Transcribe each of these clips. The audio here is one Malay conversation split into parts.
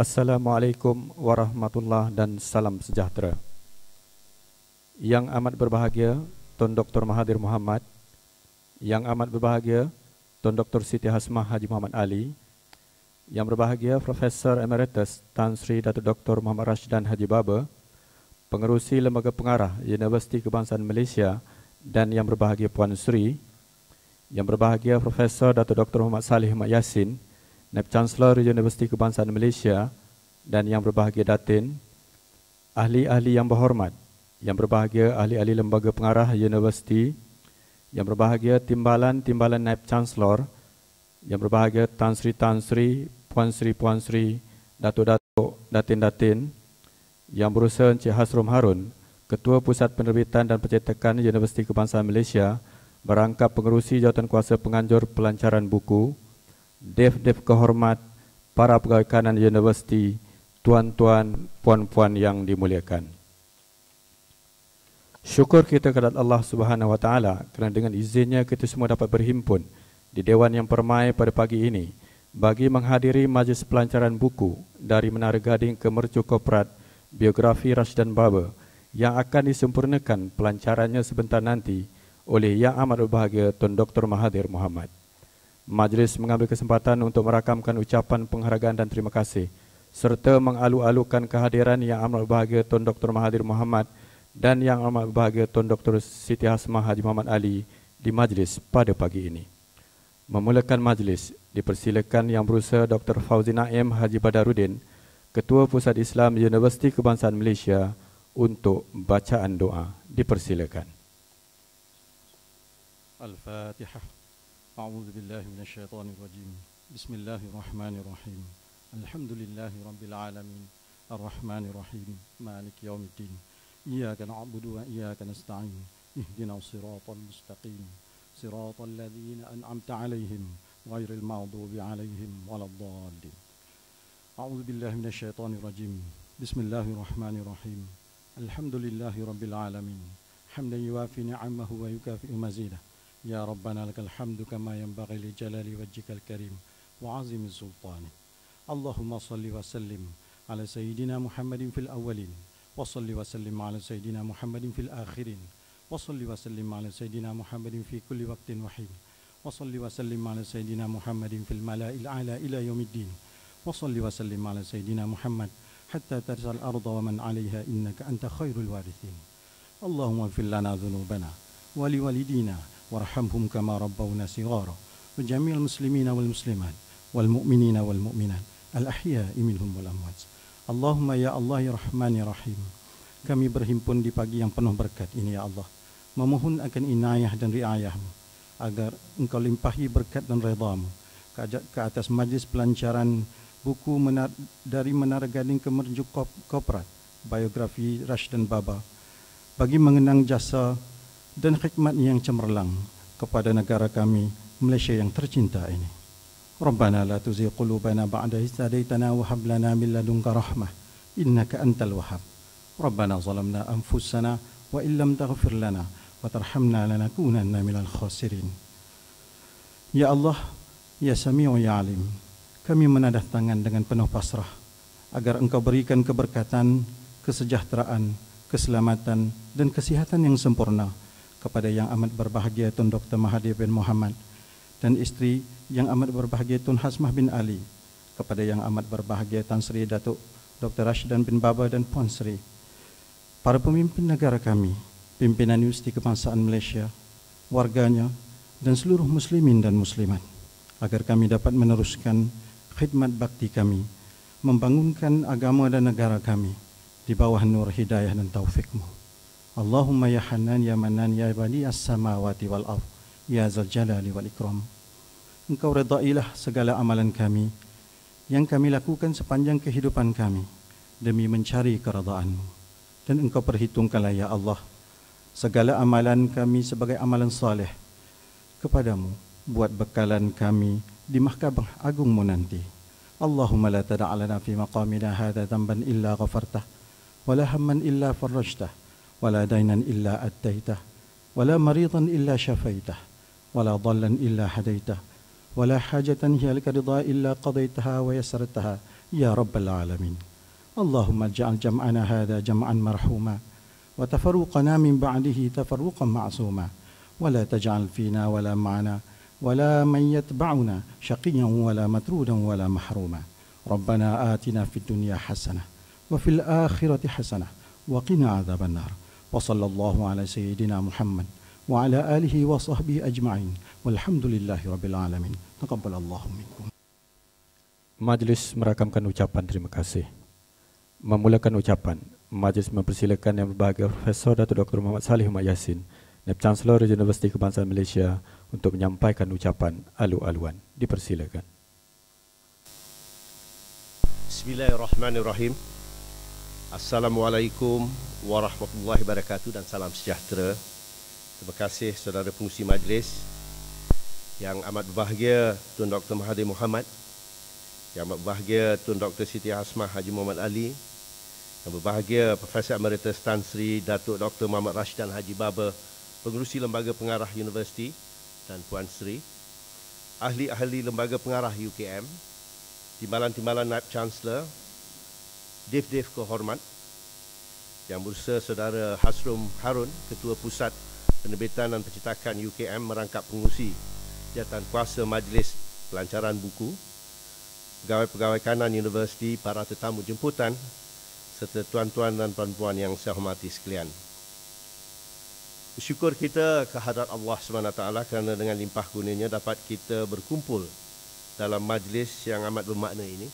Assalamualaikum warahmatullahi dan salam sejahtera. Yang amat berbahagia Tuan Dr Mahathir Muhammad, yang amat berbahagia Tuan Dr Siti Hasmah Haji Muhammad Ali, yang berbahagia Profesor Emeritus Tan Sri Datuk Dr Muhammad Rashidan Haji Baba, Pengerusi Lembaga Pengarah Universiti Kebangsaan Malaysia dan yang berbahagia Puan Sri, yang berbahagia Profesor Datuk Dr Muhammad Salih Mak Yasin. Naib Chancellor Universiti Kebangsaan Malaysia dan yang berbahagia Datin, ahli-ahli yang berhormat, yang berbahagia ahli-ahli lembaga pengarah universiti, yang berbahagia timbalan-timbalan Naib Chancellor, yang berbahagia Tan Sri Tan Sri, Puan Sri Puan Sri, Datuk Datuk Datin Datin, yang berusaha Encik Hasrum Harun, Ketua Pusat Penerbitan dan Pencetakan Universiti Kebangsaan Malaysia, berangkap pengerusi jawatan kuasa penganjur pelancaran buku, Dev-dev kehormat para pegawai kanan universiti, tuan-tuan, puan-puan yang dimuliakan. Syukur kita kepada Allah Subhanahu Wa kerana dengan izinnya kita semua dapat berhimpun di Dewan Yang Permai pada pagi ini bagi menghadiri majlis pelancaran buku dari Menara Gading ke Mercu Koperat Biografi Rashdan Baba yang akan disempurnakan pelancarannya sebentar nanti oleh Yang Amat Berbahagia Tuan Dr. Mahathir Muhammad. Majlis mengambil kesempatan untuk merakamkan ucapan penghargaan dan terima kasih serta mengalu-alukan kehadiran Yang Amat Berbahagia Tun Dr. Mahathir Muhammad dan Yang Amat Berbahagia Tun Dr. Siti Hasmah Haji Muhammad Ali di majlis pada pagi ini. Memulakan majlis, dipersilakan Yang Berusaha Dr. Fauzi Naim Haji Badarudin, Ketua Pusat Islam Universiti Kebangsaan Malaysia untuk bacaan doa. Dipersilakan. Al-Fatihah. أعوذ بالله من الشيطان الرجيم بسم الله الرحمن الرحيم الحمد لله رب العالمين الرحمن الرحيم مالك يوم الدين إياك نعبد وإياك نستعين اهدنا الصراط المستقيم صراط الذين أنعمت عليهم غير المغضوب عليهم ولا الضالين أعوذ بالله من الشيطان الرجيم بسم الله الرحمن الرحيم الحمد لله رب العالمين حمدا يوافي نعمه ويكافئ مزيده يا ربنا لك الحمد كما ينبغي لجلال وجهك الكريم وعظيم السلطان اللهم صل وسلم على سيدنا محمد في الأولين وصل وسلم على سيدنا محمد في الآخرين وصل وسلم على سيدنا محمد في كل وقت وحين وصل وسلم على سيدنا محمد في الملأ الأعلى إلى يوم الدين وصل وسلم على سيدنا محمد حتى ترسى الأرض ومن عليها إنك أنت خير الوارثين اللهم اغفر لنا ذنوبنا ولوالدينا warhamhum kama rabbawna sigara wa jami'al muslimina wal musliman wal mu'minina wal muminan al ahya'i minhum wal amwat Allahumma ya Allah ya Rahman ya Rahim kami berhimpun di pagi yang penuh berkat ini ya Allah memohon akan inayah dan riayahmu agar engkau limpahi berkat dan redhamu ke atas majlis pelancaran buku menar dari Menara Gading ke Merjuk Koprat, biografi Rashdan Baba, bagi mengenang jasa dan hikmat yang cemerlang kepada negara kami Malaysia yang tercinta ini. Rabbana la tuzigh qulubana ba'da idh hadaytana wa hab min ladunka rahmah innaka antal wahhab. Rabbana zalamna anfusana wa illam taghfir lana wa tarhamna lanakunanna minal khasirin. Ya Allah, Ya Sami'u Ya Alim, kami menadah tangan dengan penuh pasrah agar Engkau berikan keberkatan, kesejahteraan, keselamatan dan kesihatan yang sempurna kepada yang amat berbahagia Tun Dr. Mahathir bin Muhammad dan isteri yang amat berbahagia Tun Hasmah bin Ali kepada yang amat berbahagia Tan Sri Datuk Dr. Rashidan bin Baba dan Puan Sri para pemimpin negara kami pimpinan Universiti Kebangsaan Malaysia warganya dan seluruh muslimin dan muslimat agar kami dapat meneruskan khidmat bakti kami membangunkan agama dan negara kami di bawah nur hidayah dan taufikmu. mu Allahumma ya Hanan ya Manan ya Bani as-samawati wal ard ya Zal Jalali wal Ikram. Engkau redailah segala amalan kami yang kami lakukan sepanjang kehidupan kami demi mencari keridaan Dan engkau perhitungkanlah ya Allah segala amalan kami sebagai amalan saleh kepadamu buat bekalan kami di mahkamah agungmu nanti. Allahumma la tada'alana fi maqamina hadha dhanban illa ghafartah wa la illa farajtah ولا دينا إلا أديته ولا مريضا إلا شفيته ولا ضلا إلا هديته ولا حاجة هي لك رضا إلا قضيتها ويسرتها يا رب العالمين اللهم اجعل جمعنا هذا جمعا مرحوما وتفرقنا من بعده تفرقا معصوما ولا تجعل فينا ولا معنا ولا من يتبعنا شقيا ولا مترودا ولا محروما ربنا آتنا في الدنيا حسنة وفي الآخرة حسنة وقنا عذاب النار wa sallallahu ala sayyidina Muhammad wa ala alihi wa sahbihi ajma'in walhamdulillahi rabbil alamin taqabbalallahu minkum Majlis merakamkan ucapan terima kasih Memulakan ucapan Majlis mempersilakan yang berbahagia Profesor Dato' Dr. Muhammad Salih Umar Yasin, Naib Chancellor Universiti Kebangsaan Malaysia untuk menyampaikan ucapan alu-aluan. Dipersilakan. Bismillahirrahmanirrahim. Assalamualaikum warahmatullahi wabarakatuh dan salam sejahtera. Terima kasih saudara pengusi majlis yang amat berbahagia Tun Dr. Mahathir Mohamad, yang amat berbahagia Tun Dr. Siti Hasmah Haji Muhammad Ali, yang berbahagia Profesor Emeritus Tan Sri Datuk Dr. Muhammad Rashidan Haji Baba, Pengerusi Lembaga Pengarah Universiti dan Puan Sri, ahli-ahli Lembaga Pengarah UKM, timbalan-timbalan Naib Chancellor, Dave Dave kehormat yang bursa saudara Hasrum Harun ketua pusat penerbitan dan pencetakan UKM merangkap pengusi jawatan kuasa majlis pelancaran buku pegawai-pegawai kanan universiti para tetamu jemputan serta tuan-tuan dan puan-puan yang saya hormati sekalian Syukur kita kehadrat Allah SWT kerana dengan limpah gunanya dapat kita berkumpul dalam majlis yang amat bermakna ini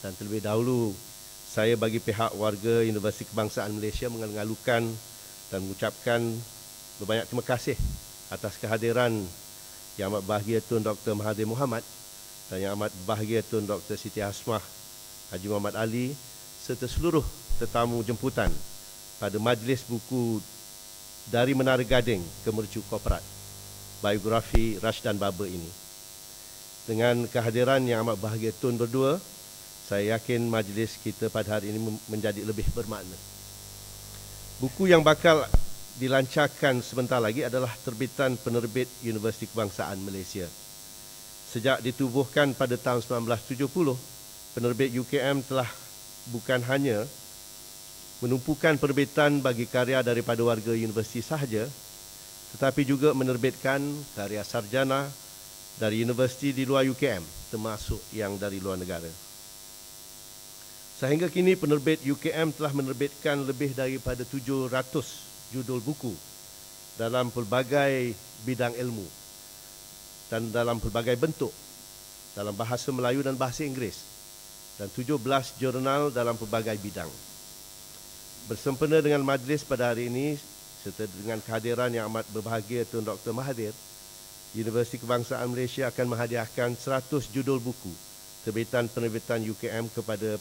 dan terlebih dahulu saya bagi pihak warga Universiti Kebangsaan Malaysia mengalukan dan mengucapkan berbanyak terima kasih atas kehadiran yang amat bahagia Tun Dr. Mahathir Muhammad, dan yang amat bahagia Tun Dr. Siti Asmah, Haji Muhammad Ali serta seluruh tetamu jemputan pada majlis buku dari Menara Gading ke Mercu Korporat biografi Rashdan Baba ini. Dengan kehadiran yang amat bahagia Tun berdua, saya yakin majlis kita pada hari ini menjadi lebih bermakna. Buku yang bakal dilancarkan sebentar lagi adalah terbitan penerbit Universiti Kebangsaan Malaysia. Sejak ditubuhkan pada tahun 1970, penerbit UKM telah bukan hanya menumpukan perbitan bagi karya daripada warga universiti sahaja, tetapi juga menerbitkan karya sarjana dari universiti di luar UKM termasuk yang dari luar negara. Sehingga kini penerbit UKM telah menerbitkan lebih daripada 700 judul buku dalam pelbagai bidang ilmu dan dalam pelbagai bentuk dalam bahasa Melayu dan bahasa Inggeris dan 17 jurnal dalam pelbagai bidang. Bersempena dengan majlis pada hari ini serta dengan kehadiran yang amat berbahagia Tuan Dr. Mahathir, Universiti Kebangsaan Malaysia akan menghadiahkan 100 judul buku terbitan penerbitan UKM kepada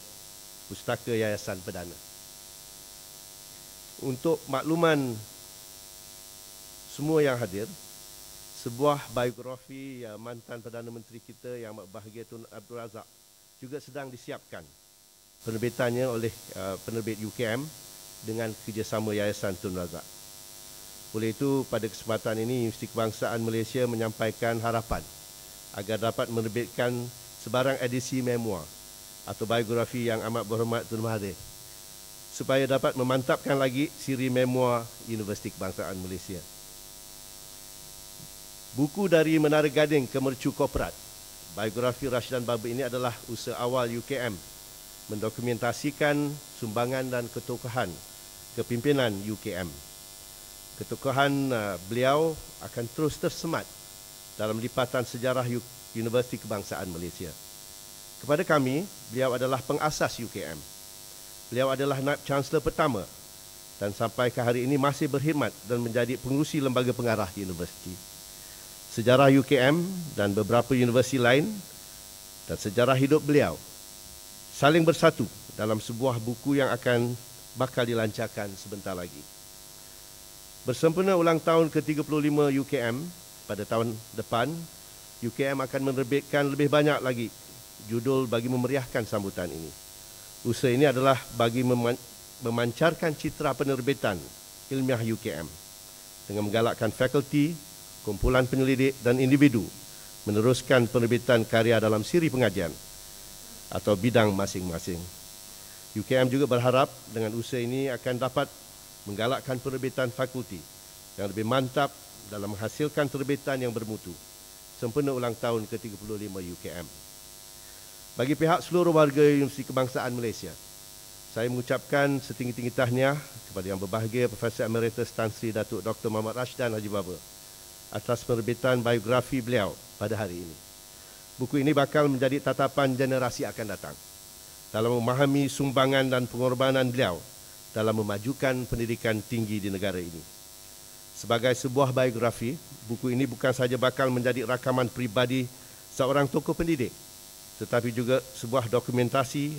Pustaka Yayasan Perdana. Untuk makluman semua yang hadir, sebuah biografi mantan Perdana Menteri kita yang berbahagia Tun Abdul Razak juga sedang disiapkan penerbitannya oleh uh, penerbit UKM dengan kerjasama Yayasan Tun Razak. Oleh itu, pada kesempatan ini, Universiti Kebangsaan Malaysia menyampaikan harapan agar dapat menerbitkan sebarang edisi memoir atau biografi yang amat berhormat Tun Mahathir supaya dapat memantapkan lagi siri memoir Universiti Kebangsaan Malaysia. Buku dari Menara Gading ke Mercu Koperat, biografi Rashidan Babu ini adalah usaha awal UKM mendokumentasikan sumbangan dan ketukuhan kepimpinan UKM. ketukuhan uh, beliau akan terus tersemat dalam lipatan sejarah Universiti Kebangsaan Malaysia. Kepada kami, beliau adalah pengasas UKM. Beliau adalah naib chancellor pertama dan sampai ke hari ini masih berkhidmat dan menjadi pengurusi lembaga pengarah di universiti. Sejarah UKM dan beberapa universiti lain dan sejarah hidup beliau saling bersatu dalam sebuah buku yang akan bakal dilancarkan sebentar lagi. Bersempena ulang tahun ke-35 UKM pada tahun depan, UKM akan menerbitkan lebih banyak lagi judul bagi memeriahkan sambutan ini. Usaha ini adalah bagi meman- memancarkan citra penerbitan ilmiah UKM dengan menggalakkan fakulti, kumpulan penyelidik dan individu meneruskan penerbitan karya dalam siri pengajian atau bidang masing-masing. UKM juga berharap dengan usaha ini akan dapat menggalakkan penerbitan fakulti yang lebih mantap dalam menghasilkan terbitan yang bermutu sempena ulang tahun ke-35 UKM bagi pihak seluruh warga Universiti Kebangsaan Malaysia. Saya mengucapkan setinggi-tinggi tahniah kepada yang berbahagia Profesor Emeritus Tan Sri Datuk Dr. Muhammad Rashdan Haji Baba atas penerbitan biografi beliau pada hari ini. Buku ini bakal menjadi tatapan generasi akan datang dalam memahami sumbangan dan pengorbanan beliau dalam memajukan pendidikan tinggi di negara ini. Sebagai sebuah biografi, buku ini bukan saja bakal menjadi rakaman pribadi seorang tokoh pendidik tetapi juga sebuah dokumentasi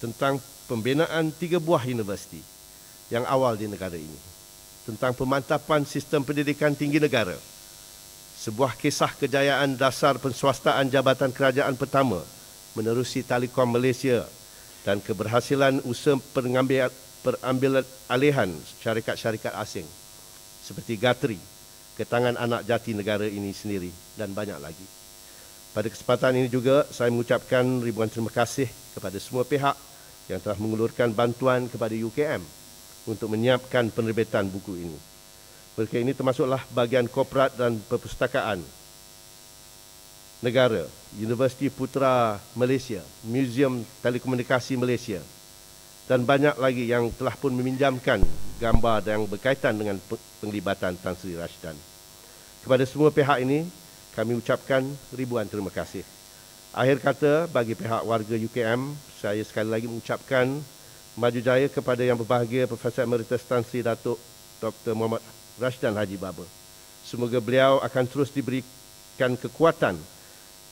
tentang pembinaan tiga buah universiti yang awal di negara ini tentang pemantapan sistem pendidikan tinggi negara sebuah kisah kejayaan dasar penswastaan jabatan kerajaan pertama menerusi talikom Malaysia dan keberhasilan usaha pengambilan perambil alihan syarikat-syarikat asing seperti Gatri, tangan Anak Jati Negara ini sendiri dan banyak lagi. Pada kesempatan ini juga saya mengucapkan ribuan terima kasih kepada semua pihak yang telah mengulurkan bantuan kepada UKM untuk menyiapkan penerbitan buku ini. Mereka ini termasuklah bagian korporat dan perpustakaan negara, Universiti Putra Malaysia, Museum Telekomunikasi Malaysia dan banyak lagi yang telah pun meminjamkan gambar yang berkaitan dengan penglibatan Tan Sri Rashdan. Kepada semua pihak ini, kami ucapkan ribuan terima kasih. Akhir kata bagi pihak warga UKM, saya sekali lagi mengucapkan maju jaya kepada yang berbahagia Profesor Emeritus Tan Sri Datuk Dr. Muhammad Rashdan Haji Baba. Semoga beliau akan terus diberikan kekuatan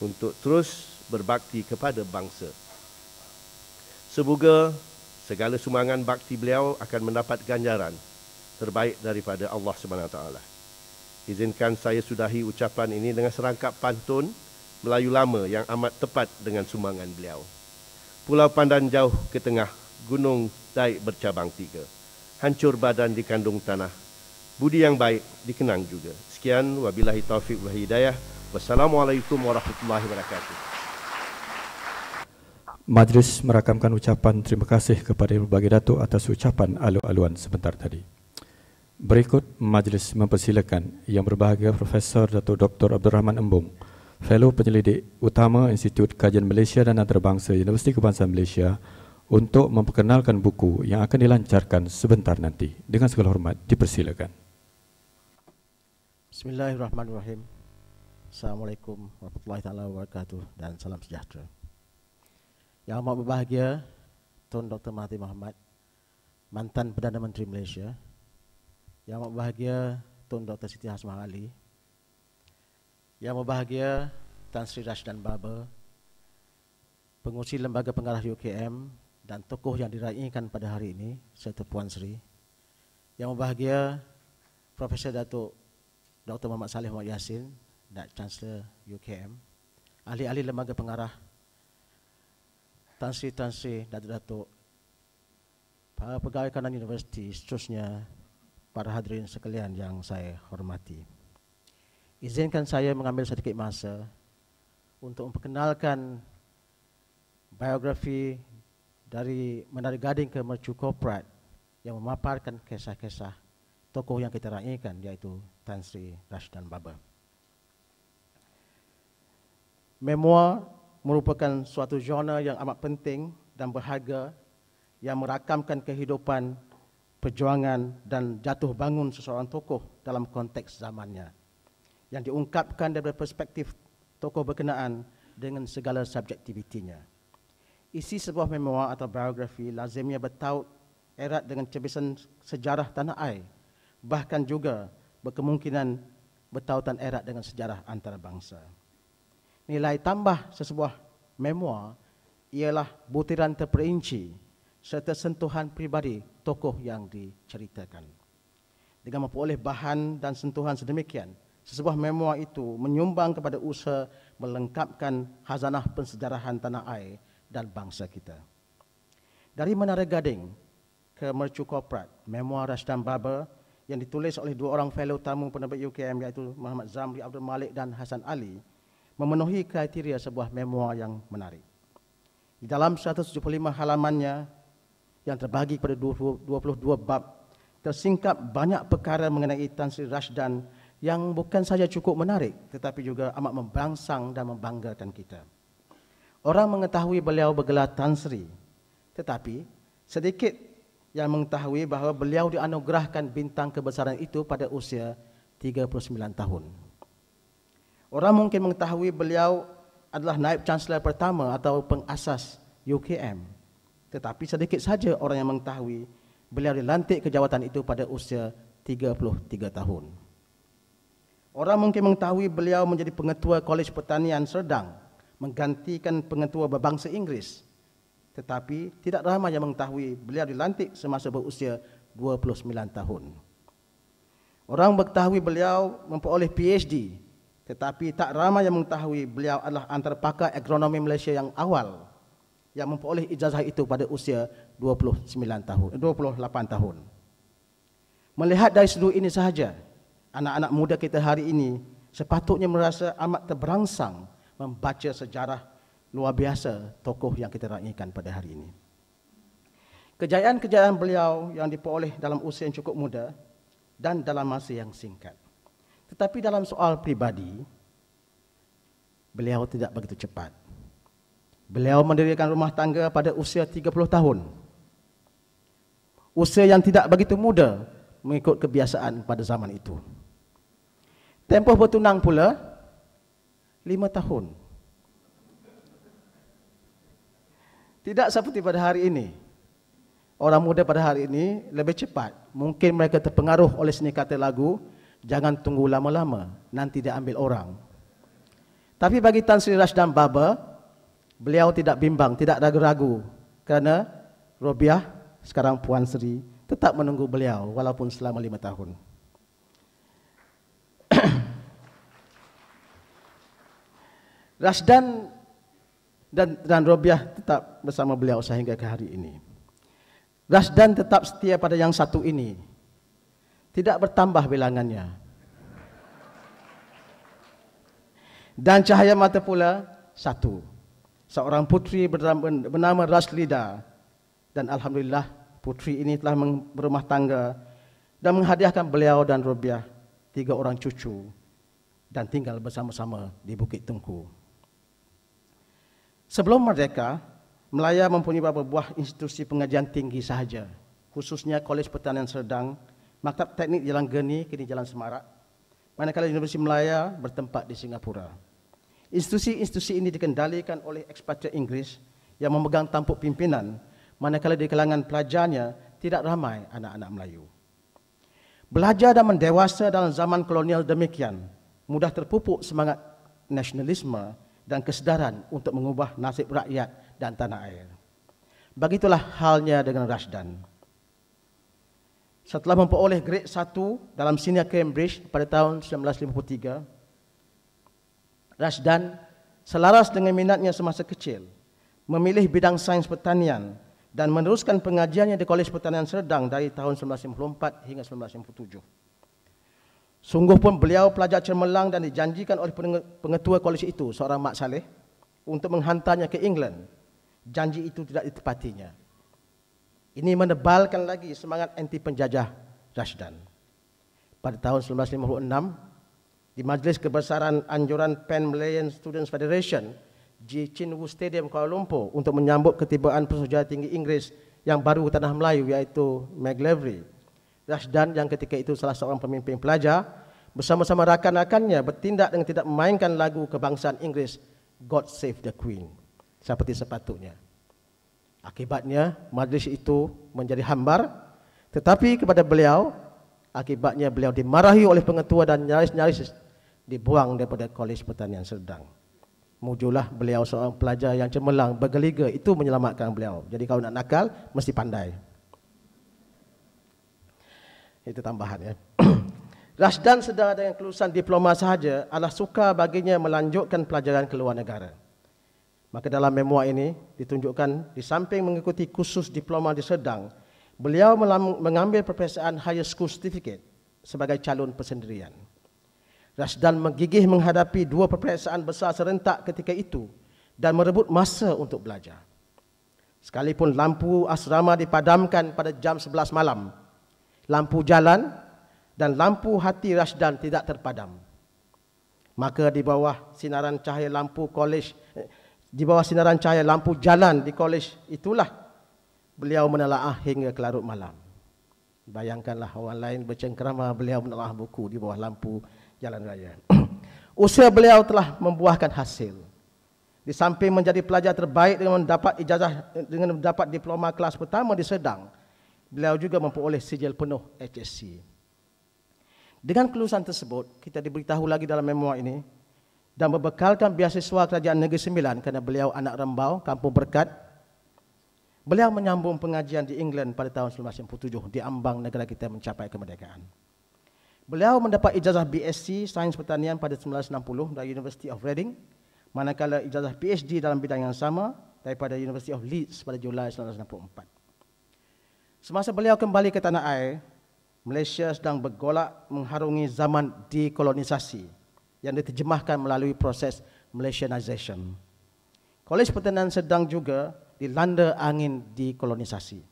untuk terus berbakti kepada bangsa. Semoga segala sumbangan bakti beliau akan mendapat ganjaran terbaik daripada Allah Subhanahu Wa Taala. Izinkan saya sudahi ucapan ini dengan serangkap pantun Melayu lama yang amat tepat dengan sumbangan beliau. Pulau Pandan jauh ke tengah, gunung daik bercabang tiga. Hancur badan di kandung tanah. Budi yang baik dikenang juga. Sekian, wabilahi taufiq wa hidayah. Wassalamualaikum warahmatullahi wabarakatuh. Majlis merakamkan ucapan terima kasih kepada berbagai datuk atas ucapan alu-aluan sebentar tadi. Berikut majlis mempersilakan Yang Berbahagia Profesor Dato Dr. Abdul Rahman Embung, Fellow Penyelidik Utama Institut Kajian Malaysia dan Antarabangsa Universiti Kebangsaan Malaysia untuk memperkenalkan buku yang akan dilancarkan sebentar nanti. Dengan segala hormat, dipersilakan. Bismillahirrahmanirrahim. Assalamualaikum warahmatullahi taala wabarakatuh dan salam sejahtera. Yang amat berbahagia Tuan Dr. Mahathir Mohamad, mantan Perdana Menteri Malaysia, yang amat bahagia Tun Dr. Siti Hasmah Ali Yang amat bahagia Tan Sri Rashdan Baba Pengurusi Lembaga Pengarah UKM Dan tokoh yang diraihkan pada hari ini Serta Puan Sri Yang amat bahagia Profesor Datuk Dr. Muhammad Saleh Muhammad Yassin Dan Chancellor UKM Ahli-ahli Lembaga Pengarah Tuan Sri Tan Sri Datuk Datuk Para pegawai kanan universiti seterusnya para hadirin sekalian yang saya hormati. Izinkan saya mengambil sedikit masa untuk memperkenalkan biografi dari Menari Gading ke Mercu Koprat yang memaparkan kisah-kisah tokoh yang kita raikan iaitu Tan Sri Rashdan Baba. Memoir merupakan suatu genre yang amat penting dan berharga yang merakamkan kehidupan perjuangan dan jatuh bangun seseorang tokoh dalam konteks zamannya yang diungkapkan dari perspektif tokoh berkenaan dengan segala subjektivitinya. Isi sebuah memoir atau biografi lazimnya bertaut erat dengan cebisan sejarah tanah air bahkan juga berkemungkinan bertautan erat dengan sejarah antarabangsa. Nilai tambah sesebuah memoir ialah butiran terperinci serta sentuhan pribadi tokoh yang diceritakan. Dengan memperoleh bahan dan sentuhan sedemikian, sesebuah memoir itu menyumbang kepada usaha melengkapkan hazanah pensejarahan tanah air dan bangsa kita. Dari Menara Gading ke Mercu Koprat, memoir Rashdan Baba yang ditulis oleh dua orang fellow tamu penerbit UKM iaitu Muhammad Zamri Abdul Malik dan Hasan Ali memenuhi kriteria sebuah memoir yang menarik. Di dalam 175 halamannya, yang terbagi kepada 22 bab tersingkap banyak perkara mengenai Tan Sri Rashdan yang bukan saja cukup menarik tetapi juga amat membangsang dan membanggakan kita. Orang mengetahui beliau bergelar Tan Sri tetapi sedikit yang mengetahui bahawa beliau dianugerahkan bintang kebesaran itu pada usia 39 tahun. Orang mungkin mengetahui beliau adalah naib chancellor pertama atau pengasas UKM tetapi sedikit saja orang yang mengetahui beliau dilantik ke jawatan itu pada usia 33 tahun. Orang mungkin mengetahui beliau menjadi pengetua Kolej Pertanian Serdang menggantikan pengetua berbangsa Inggeris. Tetapi tidak ramai yang mengetahui beliau dilantik semasa berusia 29 tahun. Orang mengetahui beliau memperoleh PhD tetapi tak ramai yang mengetahui beliau adalah antara pakar agronomi Malaysia yang awal yang memperoleh ijazah itu pada usia 29 tahun, 28 tahun. Melihat dari sudut ini sahaja, anak-anak muda kita hari ini sepatutnya merasa amat terberangsang membaca sejarah luar biasa tokoh yang kita raikan pada hari ini. Kejayaan-kejayaan beliau yang diperoleh dalam usia yang cukup muda dan dalam masa yang singkat. Tetapi dalam soal pribadi, beliau tidak begitu cepat. Beliau mendirikan rumah tangga pada usia 30 tahun. Usia yang tidak begitu muda mengikut kebiasaan pada zaman itu. Tempoh bertunang pula 5 tahun. Tidak seperti pada hari ini. Orang muda pada hari ini lebih cepat. Mungkin mereka terpengaruh oleh seni kata lagu Jangan tunggu lama-lama, nanti dia ambil orang. Tapi bagi Tan Sri Rashdan Baba, Beliau tidak bimbang, tidak ragu-ragu kerana Robiah sekarang Puan Seri tetap menunggu beliau walaupun selama lima tahun. Rasdan dan dan Robiah tetap bersama beliau sehingga ke hari ini. Rasdan tetap setia pada yang satu ini. Tidak bertambah bilangannya. Dan cahaya mata pula satu seorang putri bernama, bernama Raslida dan alhamdulillah putri ini telah berumah tangga dan menghadiahkan beliau dan Rubiah tiga orang cucu dan tinggal bersama-sama di Bukit Tungku. Sebelum merdeka, Melaya mempunyai beberapa buah institusi pengajian tinggi sahaja, khususnya Kolej Pertanian Serdang, Maktab Teknik Jalan Geni, kini Jalan Semarak, manakala Universiti Melaya bertempat di Singapura institusi-institusi ini dikendalikan oleh ekspatriat Inggeris yang memegang tampuk pimpinan manakala di kalangan pelajarnya tidak ramai anak-anak Melayu. Belajar dan mendewasa dalam zaman kolonial demikian mudah terpupuk semangat nasionalisme dan kesedaran untuk mengubah nasib rakyat dan tanah air. Begitulah halnya dengan Rashdan. Setelah memperoleh grade 1 dalam senior Cambridge pada tahun 1953, Rasdan selaras dengan minatnya semasa kecil memilih bidang sains pertanian dan meneruskan pengajiannya di Kolej Pertanian Serdang dari tahun 1954 hingga 1957. Sungguh pun beliau pelajar cermelang dan dijanjikan oleh pengetua kolej itu, seorang Mak Saleh, untuk menghantarnya ke England. Janji itu tidak ditepatinya. Ini menebalkan lagi semangat anti penjajah Rashdan. Pada tahun 1956, di Majlis Kebesaran Anjuran Pan Malayan Students Federation di Chin Wu Stadium Kuala Lumpur untuk menyambut ketibaan pesuruhjaya tinggi Inggeris yang baru ke tanah Melayu iaitu McLevery. Rashdan yang ketika itu salah seorang pemimpin pelajar bersama-sama rakan-rakannya bertindak dengan tidak memainkan lagu kebangsaan Inggeris God Save the Queen seperti sepatutnya. Akibatnya majlis itu menjadi hambar tetapi kepada beliau akibatnya beliau dimarahi oleh pengetua dan nyaris-nyaris dibuang daripada kolej pertanian Serdang. Mujulah beliau seorang pelajar yang cemerlang, bergeliga, itu menyelamatkan beliau. Jadi kalau nak nakal, mesti pandai. Itu tambahan ya. Rasdan sedang ada yang kelulusan diploma sahaja adalah suka baginya melanjutkan pelajaran ke luar negara. Maka dalam memuar ini ditunjukkan di samping mengikuti kursus diploma di sedang beliau mengambil perpisahan higher school certificate sebagai calon persendirian. Rasdan menggigih menghadapi dua perperiksaan besar serentak ketika itu dan merebut masa untuk belajar. Sekalipun lampu asrama dipadamkan pada jam 11 malam, lampu jalan dan lampu hati Rasdan tidak terpadam. Maka di bawah sinaran cahaya lampu kolej eh, di bawah sinaran cahaya lampu jalan di kolej itulah beliau menelaah hingga kelarut malam. Bayangkanlah orang lain bercengkerama beliau menelaah buku di bawah lampu jalan raya. Usia beliau telah membuahkan hasil. Di samping menjadi pelajar terbaik dengan mendapat ijazah dengan mendapat diploma kelas pertama di Sedang, beliau juga memperoleh sijil penuh HSC. Dengan kelulusan tersebut, kita diberitahu lagi dalam memoir ini dan membekalkan beasiswa Kerajaan Negeri Sembilan kerana beliau anak rembau, kampung berkat. Beliau menyambung pengajian di England pada tahun 1947 di ambang negara kita mencapai kemerdekaan. Beliau mendapat ijazah BSc Sains Pertanian pada 1960 dari University of Reading, manakala ijazah PhD dalam bidang yang sama daripada University of Leeds pada Julai 1964. Semasa beliau kembali ke tanah air, Malaysia sedang bergolak mengharungi zaman dekolonisasi yang diterjemahkan melalui proses Malaysianization. Kolej Pertanian sedang juga dilanda angin dekolonisasi.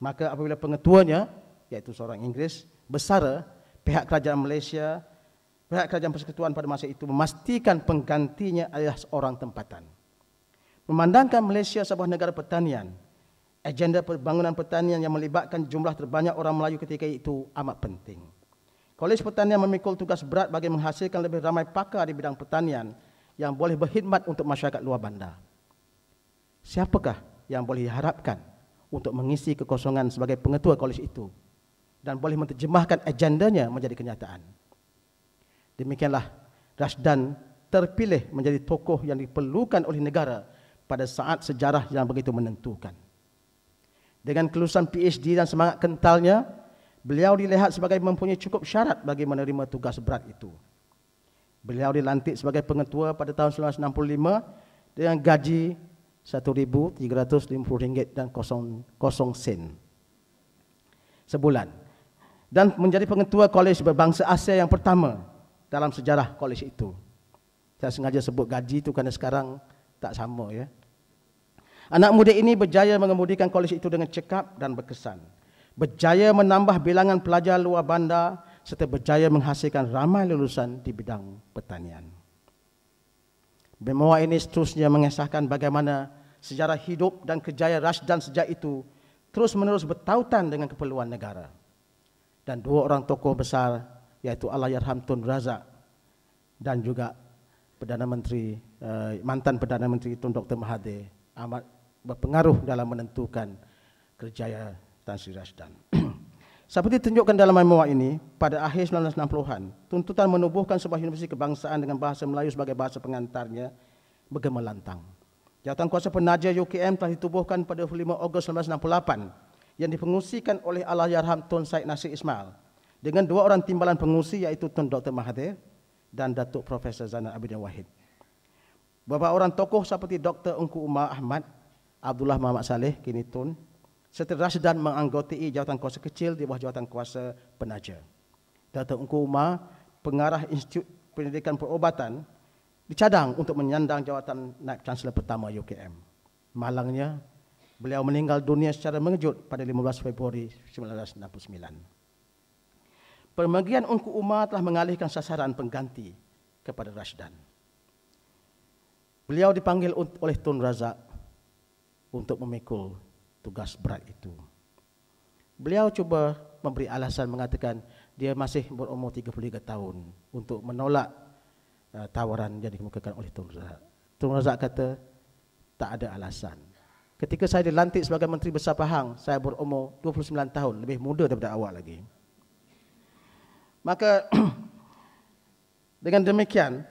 Maka apabila pengetuanya, iaitu seorang Inggeris, bersara pihak kerajaan Malaysia, pihak kerajaan persekutuan pada masa itu memastikan penggantinya adalah seorang tempatan. Memandangkan Malaysia sebuah negara pertanian, agenda pembangunan pertanian yang melibatkan jumlah terbanyak orang Melayu ketika itu amat penting. Kolej Pertanian memikul tugas berat bagi menghasilkan lebih ramai pakar di bidang pertanian yang boleh berkhidmat untuk masyarakat luar bandar. Siapakah yang boleh diharapkan untuk mengisi kekosongan sebagai pengetua kolej itu dan boleh menterjemahkan agendanya menjadi kenyataan. Demikianlah Rashdan terpilih menjadi tokoh yang diperlukan oleh negara pada saat sejarah yang begitu menentukan. Dengan kelulusan PhD dan semangat kentalnya, beliau dilihat sebagai mempunyai cukup syarat bagi menerima tugas berat itu. Beliau dilantik sebagai pengetua pada tahun 1965 dengan gaji RM1,350 sen sebulan dan menjadi pengetua kolej berbangsa Asia yang pertama dalam sejarah kolej itu. Saya sengaja sebut gaji itu kerana sekarang tak sama ya. Anak muda ini berjaya mengemudikan kolej itu dengan cekap dan berkesan. Berjaya menambah bilangan pelajar luar bandar serta berjaya menghasilkan ramai lulusan di bidang pertanian. Bermuah ini seterusnya mengesahkan bagaimana sejarah hidup dan kejayaan Rashdan sejak itu terus menerus bertautan dengan keperluan negara dan dua orang tokoh besar yaitu Allah Tun Razak dan juga Perdana Menteri eh, mantan Perdana Menteri Tun Dr. Mahathir amat berpengaruh dalam menentukan kerjaya Tan Sri Rasdan. Seperti ditunjukkan dalam memoa ini, pada akhir 1960-an, tuntutan menubuhkan sebuah universiti kebangsaan dengan bahasa Melayu sebagai bahasa pengantarnya bergema lantang. Jawatan kuasa penaja UKM telah ditubuhkan pada 5 Ogos 1968 yang dipengusikan oleh Allah Yarham ya Tun Said Nasir Ismail dengan dua orang timbalan pengungsi iaitu Tun Dr. Mahathir dan Datuk Profesor Zainal Abidin Wahid. Beberapa orang tokoh seperti Dr. Ungku Umar Ahmad, Abdullah Muhammad Saleh, kini Tun, serta Rasdan menganggotai jawatan kuasa kecil di bawah jawatan kuasa penaja. Dr. Ungku Umar, pengarah Institut Pendidikan Perubatan, dicadang untuk menyandang jawatan Naib Chancellor Pertama UKM. Malangnya, Beliau meninggal dunia secara mengejut pada 15 Februari 1969. Pemergian Unku Umar telah mengalihkan sasaran pengganti kepada Rashdan. Beliau dipanggil oleh Tun Razak untuk memikul tugas berat itu. Beliau cuba memberi alasan mengatakan dia masih berumur 33 tahun untuk menolak eh, tawaran yang dikemukakan oleh Tun Razak. Tun Razak kata, tak ada alasan. Ketika saya dilantik sebagai Menteri Besar Pahang, saya berumur 29 tahun, lebih muda daripada awak lagi. Maka dengan demikian,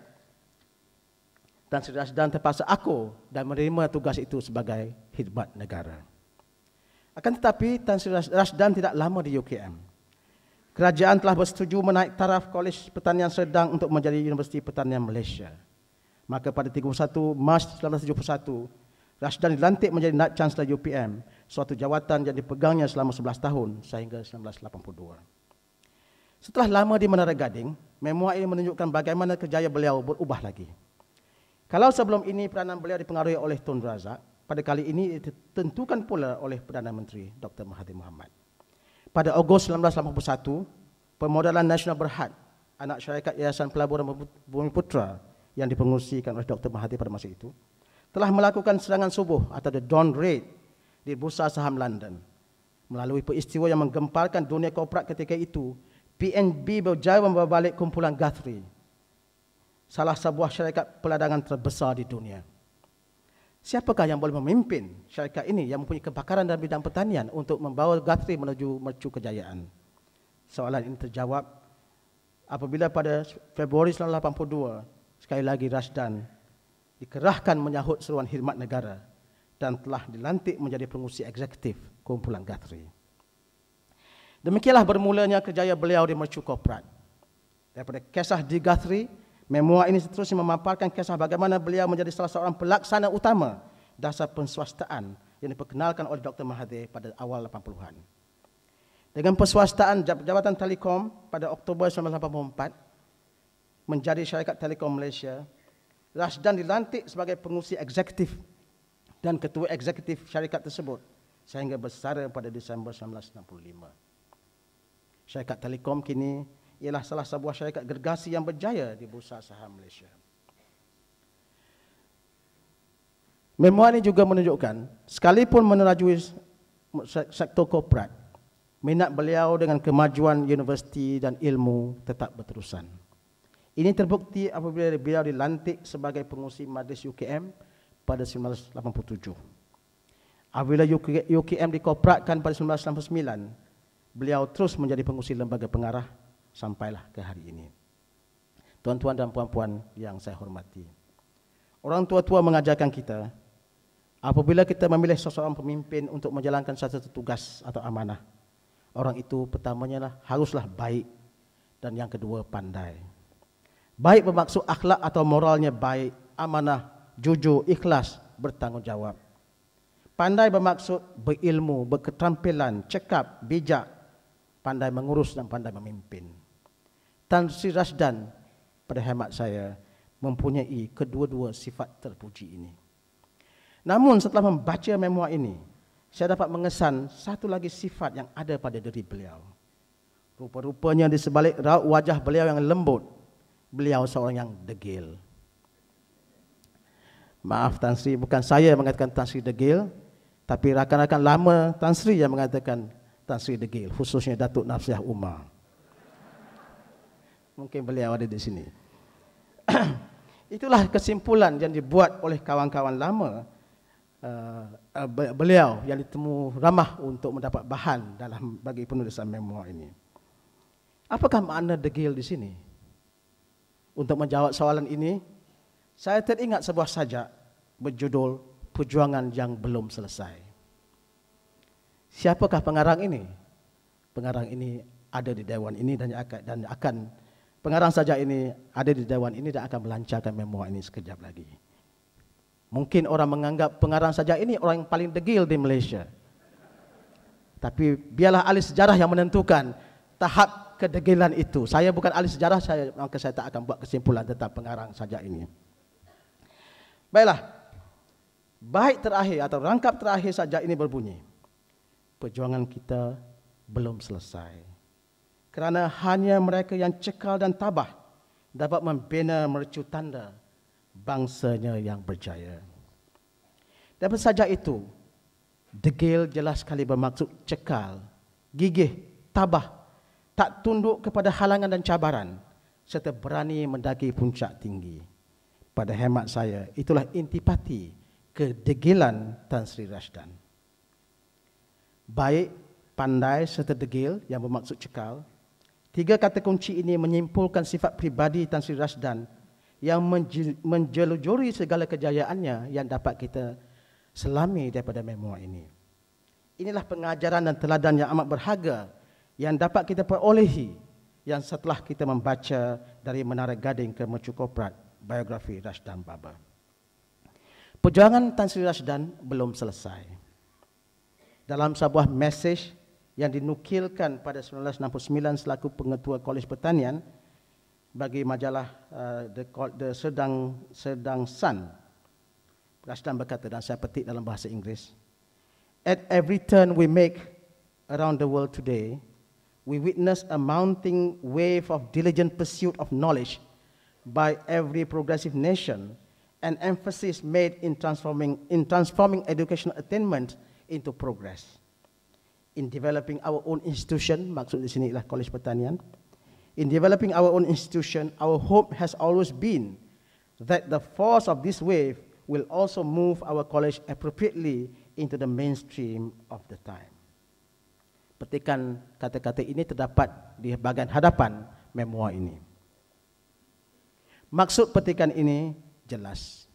Tan Sri Rasdan terpaksa aku dan menerima tugas itu sebagai khidmat negara. Akan tetapi Tan Sri Rasdan tidak lama di UKM. Kerajaan telah bersetuju menaik taraf Kolej Pertanian sedang untuk menjadi Universiti Pertanian Malaysia. Maka pada 31 Mac 1971, Rashdan dilantik menjadi Naib Chancellor UPM, suatu jawatan yang dipegangnya selama 11 tahun sehingga 1982. Setelah lama di Menara Gading, memuah ini menunjukkan bagaimana kejayaan beliau berubah lagi. Kalau sebelum ini peranan beliau dipengaruhi oleh Tun Razak, pada kali ini ditentukan pula oleh Perdana Menteri Dr. Mahathir Mohamad. Pada Ogos 1981, Pemodalan Nasional Berhad, anak syarikat Yayasan Pelaburan Bumi Putra yang dipengusikan oleh Dr. Mahathir pada masa itu, telah melakukan serangan subuh atau the dawn raid di bursa saham London. Melalui peristiwa yang menggemparkan dunia korporat ketika itu, PNB berjaya membawa balik kumpulan Guthrie, salah sebuah syarikat peladangan terbesar di dunia. Siapakah yang boleh memimpin syarikat ini yang mempunyai kebakaran dalam bidang pertanian untuk membawa Guthrie menuju mercu kejayaan? Soalan ini terjawab apabila pada Februari 1982, sekali lagi Rashdan dikerahkan menyahut seruan khidmat negara dan telah dilantik menjadi pengurusi eksekutif kumpulan Guthrie. Demikianlah bermulanya kerjaya beliau di Mercu Corporate. Daripada kisah di Guthrie, memuar ini seterusnya memaparkan kisah bagaimana beliau menjadi salah seorang pelaksana utama dasar penswastaan yang diperkenalkan oleh Dr. Mahathir pada awal 80-an. Dengan penswastaan Jabatan Telekom pada Oktober 1984, menjadi syarikat Telekom Malaysia Rasdan dilantik sebagai pengurusi eksekutif dan ketua eksekutif syarikat tersebut sehingga bersara pada Disember 1965. Syarikat Telekom kini ialah salah sebuah syarikat gergasi yang berjaya di Bursa Saham Malaysia. Memuan ini juga menunjukkan, sekalipun menerajui sektor korporat, minat beliau dengan kemajuan universiti dan ilmu tetap berterusan. Ini terbukti apabila beliau dilantik sebagai pengurusi Madras UKM pada 1987. Apabila UKM dikoperatkan pada 1989, beliau terus menjadi pengurusi lembaga pengarah sampailah ke hari ini. Tuan-tuan dan puan-puan yang saya hormati. Orang tua-tua mengajarkan kita, apabila kita memilih seseorang pemimpin untuk menjalankan satu tugas atau amanah, orang itu pertamanya lah, haruslah baik dan yang kedua pandai. Baik bermaksud akhlak atau moralnya baik, amanah, jujur, ikhlas, bertanggungjawab. Pandai bermaksud berilmu, berketampilan, cekap, bijak, pandai mengurus dan pandai memimpin. Tan Sri Rasdan pada hemat saya mempunyai kedua-dua sifat terpuji ini. Namun setelah membaca memuar ini, saya dapat mengesan satu lagi sifat yang ada pada diri beliau. Rupa-rupanya di sebalik raut wajah beliau yang lembut, beliau seorang yang degil. Maaf Tan Sri, bukan saya yang mengatakan Tan Sri degil, tapi rakan-rakan lama Tan Sri yang mengatakan Tan Sri degil, khususnya Datuk Nafsiah Umar. Mungkin beliau ada di sini. Itulah kesimpulan yang dibuat oleh kawan-kawan lama uh, beliau yang ditemu ramah untuk mendapat bahan dalam bagi penulisan memoir ini. Apakah makna degil di sini? untuk menjawab soalan ini, saya teringat sebuah sajak berjudul Perjuangan yang Belum Selesai. Siapakah pengarang ini? Pengarang ini ada di dewan ini dan akan dan akan pengarang sajak ini ada di dewan ini dan akan melancarkan memoir ini sekejap lagi. Mungkin orang menganggap pengarang sajak ini orang yang paling degil di Malaysia. Tapi biarlah ahli sejarah yang menentukan tahap kedegilan itu. Saya bukan ahli sejarah, saya maka saya tak akan buat kesimpulan tentang pengarang saja ini. Baiklah. Baik terakhir atau rangkap terakhir saja ini berbunyi. Perjuangan kita belum selesai. Kerana hanya mereka yang cekal dan tabah dapat membina mercu tanda bangsanya yang berjaya. Dan saja itu, degil jelas sekali bermaksud cekal, gigih, tabah tak tunduk kepada halangan dan cabaran serta berani mendaki puncak tinggi. Pada hemat saya, itulah intipati kedegilan Tan Sri Rashdan. Baik, pandai serta degil yang bermaksud cekal, tiga kata kunci ini menyimpulkan sifat pribadi Tan Sri Rashdan yang menjelujuri segala kejayaannya yang dapat kita selami daripada memuak ini. Inilah pengajaran dan teladan yang amat berharga yang dapat kita perolehi yang setelah kita membaca dari Menara Gading ke Mercu Koprat biografi Rashdan Baba. Perjuangan Tan Sri Rashdan belum selesai. Dalam sebuah mesej yang dinukilkan pada 1969 selaku pengetua Kolej Pertanian bagi majalah uh, The, The Sedang, Sedang Sun, Rashdan berkata dan saya petik dalam bahasa Inggeris, At every turn we make around the world today, we witness a mounting wave of diligent pursuit of knowledge by every progressive nation, an emphasis made in transforming, in transforming educational attainment into progress. In developing our own institution, maksud di sini ialah College Pertanian, in developing our own institution, our hope has always been that the force of this wave will also move our college appropriately into the mainstream of the time. petikan kata-kata ini terdapat di bahagian hadapan memoir ini. Maksud petikan ini jelas.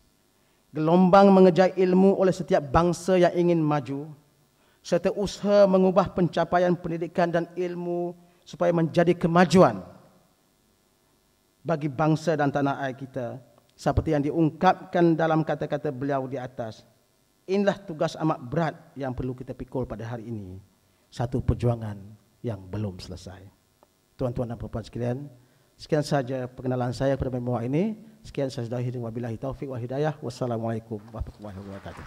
Gelombang mengejar ilmu oleh setiap bangsa yang ingin maju serta usaha mengubah pencapaian pendidikan dan ilmu supaya menjadi kemajuan bagi bangsa dan tanah air kita seperti yang diungkapkan dalam kata-kata beliau di atas. Inilah tugas amat berat yang perlu kita pikul pada hari ini satu perjuangan yang belum selesai. Tuan-tuan dan puan-puan sekalian, sekian saja perkenalan saya kepada pembawa ini. Sekian saya sudahi hidup wabillahi taufiq wal hidayah. Wassalamualaikum warahmatullahi wabarakatuh.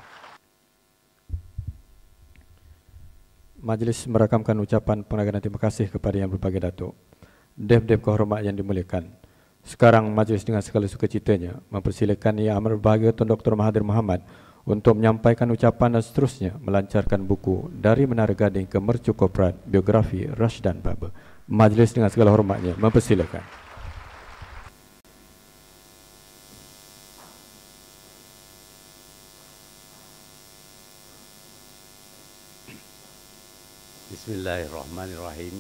Majlis merakamkan ucapan penghargaan terima kasih kepada yang berbagai datuk. Dev-dev kehormat yang dimuliakan. Sekarang majlis dengan segala sukacitanya mempersilakan Yang Amat Berbahagia Tuan Dr. Mahathir Muhammad untuk menyampaikan ucapan dan seterusnya melancarkan buku dari Menara Gading ke Mercu Koperat biografi Rashdan Baba. Majlis dengan segala hormatnya mempersilakan. Bismillahirrahmanirrahim.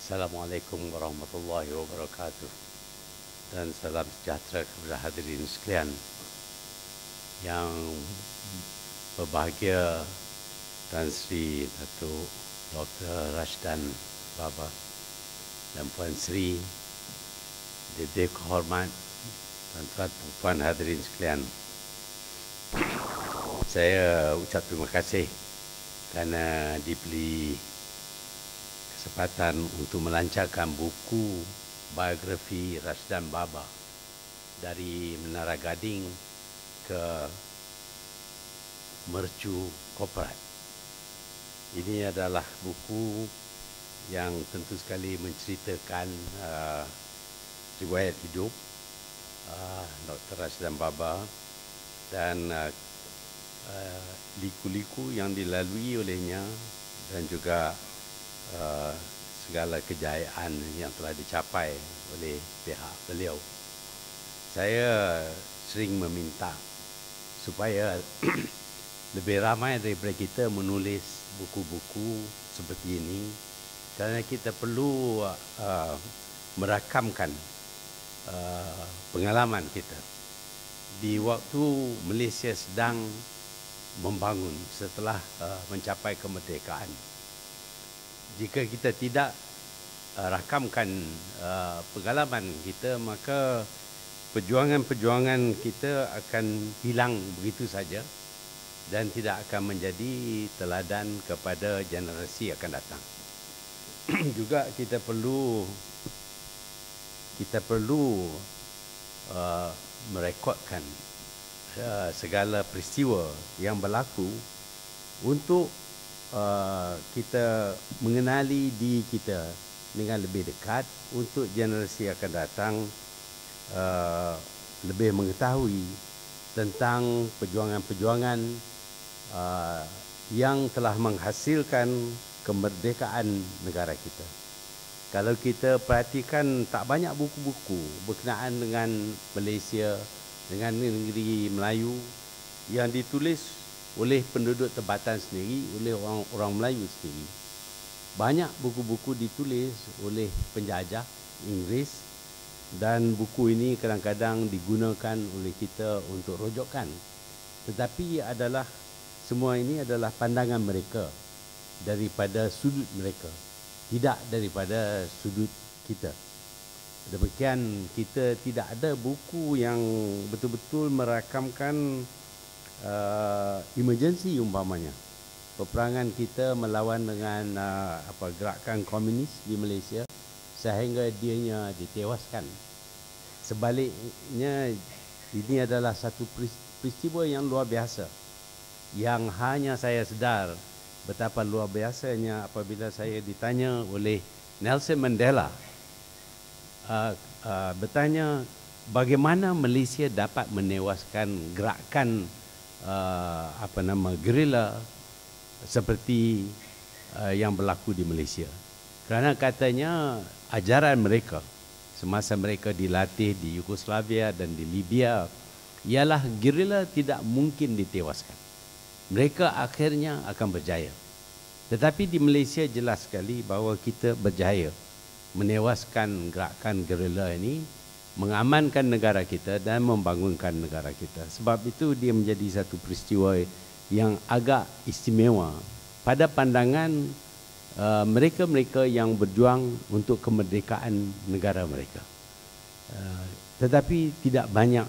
Assalamualaikum warahmatullahi wabarakatuh. Dan salam sejahtera kepada hadirin sekalian yang berbahagia Tan Sri Datuk Dr. Rashdan Baba dan Puan Sri Dede Kehormat dan Tuan Puan Hadirin sekalian saya ucap terima kasih kerana diberi kesempatan untuk melancarkan buku biografi Rashdan Baba dari Menara Gading ke Mercu Koperat. Ini adalah buku yang tentu sekali menceritakan uh, riwayat hidup uh, Dr. Rasidan Baba dan uh, uh, liku-liku yang dilalui olehnya dan juga uh, segala kejayaan yang telah dicapai oleh pihak beliau. Saya sering meminta supaya lebih ramai daripada kita menulis buku-buku seperti ini kerana kita perlu uh, merakamkan uh, pengalaman kita di waktu Malaysia sedang membangun setelah uh, mencapai kemerdekaan jika kita tidak uh, rakamkan uh, pengalaman kita maka perjuangan-perjuangan kita akan hilang begitu saja dan tidak akan menjadi teladan kepada generasi akan datang. Juga kita perlu kita perlu uh, merekodkan uh, segala peristiwa yang berlaku untuk uh, kita mengenali diri kita dengan lebih dekat untuk generasi akan datang. Uh, lebih mengetahui tentang perjuangan-perjuangan uh, yang telah menghasilkan kemerdekaan negara kita. Kalau kita perhatikan tak banyak buku-buku berkenaan dengan Malaysia, dengan negeri Melayu yang ditulis oleh penduduk tempatan sendiri, oleh orang, orang Melayu sendiri. Banyak buku-buku ditulis oleh penjajah Inggeris dan buku ini kadang-kadang digunakan oleh kita untuk rojokkan. tetapi adalah semua ini adalah pandangan mereka daripada sudut mereka tidak daripada sudut kita demikian kita tidak ada buku yang betul-betul merakamkan uh, emergency umpamanya peperangan kita melawan dengan uh, apa gerakan komunis di Malaysia sehingga dianya ditewaskan. Sebaliknya, ini adalah satu peristiwa yang luar biasa yang hanya saya sedar betapa luar biasanya apabila saya ditanya oleh Nelson Mandela uh, uh, bertanya bagaimana Malaysia dapat menewaskan gerakan uh, apa nama gerila seperti uh, yang berlaku di Malaysia. Kerana katanya ajaran mereka semasa mereka dilatih di Yugoslavia dan di Libya ialah gerila tidak mungkin ditewaskan. Mereka akhirnya akan berjaya. Tetapi di Malaysia jelas sekali bahawa kita berjaya menewaskan gerakan gerila ini mengamankan negara kita dan membangunkan negara kita. Sebab itu dia menjadi satu peristiwa yang agak istimewa pada pandangan Uh, mereka-mereka uh, yang berjuang untuk kemerdekaan negara mereka. Uh, tetapi tidak banyak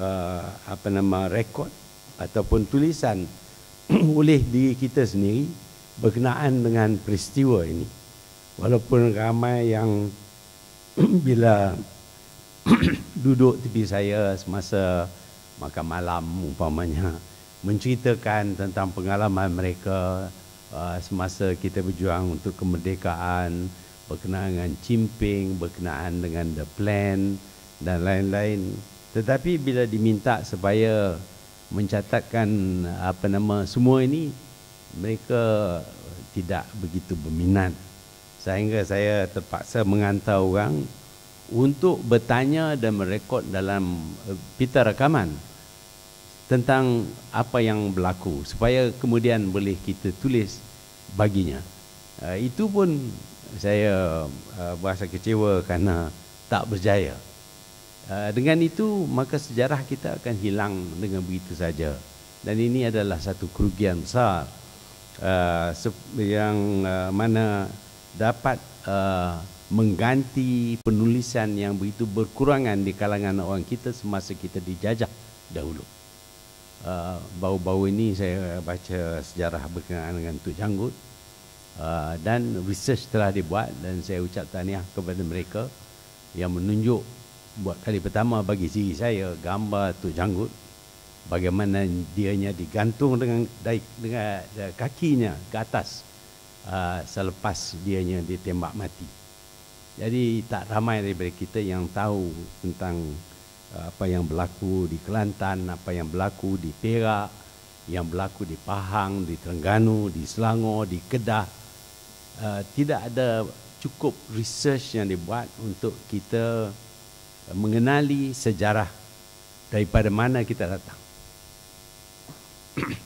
uh, apa nama rekod ataupun tulisan oleh diri kita sendiri berkenaan dengan peristiwa ini. Walaupun ramai yang bila duduk tepi saya semasa makan malam umpamanya menceritakan tentang pengalaman mereka uh, semasa kita berjuang untuk kemerdekaan berkenaan dengan Chimping, berkenaan dengan The Plan dan lain-lain. Tetapi bila diminta supaya mencatatkan apa nama semua ini, mereka tidak begitu berminat. Sehingga saya terpaksa mengantar orang untuk bertanya dan merekod dalam eh, pita rakaman tentang apa yang berlaku supaya kemudian boleh kita tulis baginya uh, itu pun saya uh, eh, rasa kecewa kerana tak berjaya uh, dengan itu maka sejarah kita akan hilang dengan begitu saja dan ini adalah satu kerugian besar uh, yang uh, mana dapat uh, mengganti penulisan yang begitu berkurangan di kalangan orang kita semasa kita dijajah dahulu Ah, bau-bau baru ini saya baca sejarah berkenaan dengan Tuk Janggut uh, dan research telah dibuat dan saya ucap tahniah kepada mereka yang menunjuk buat kali pertama bagi diri saya gambar Tuk Janggut bagaimana dianya digantung dengan dengan eh, kakinya ke atas uh, selepas dianya ditembak mati. Jadi tak ramai daripada kita yang tahu tentang Eh, apa yang berlaku di Kelantan, apa yang berlaku di Perak, yang berlaku di Pahang, di Terengganu, di Selangor, di Kedah. Uh, tidak ada cukup research yang dibuat untuk kita mengenali sejarah daripada mana kita datang.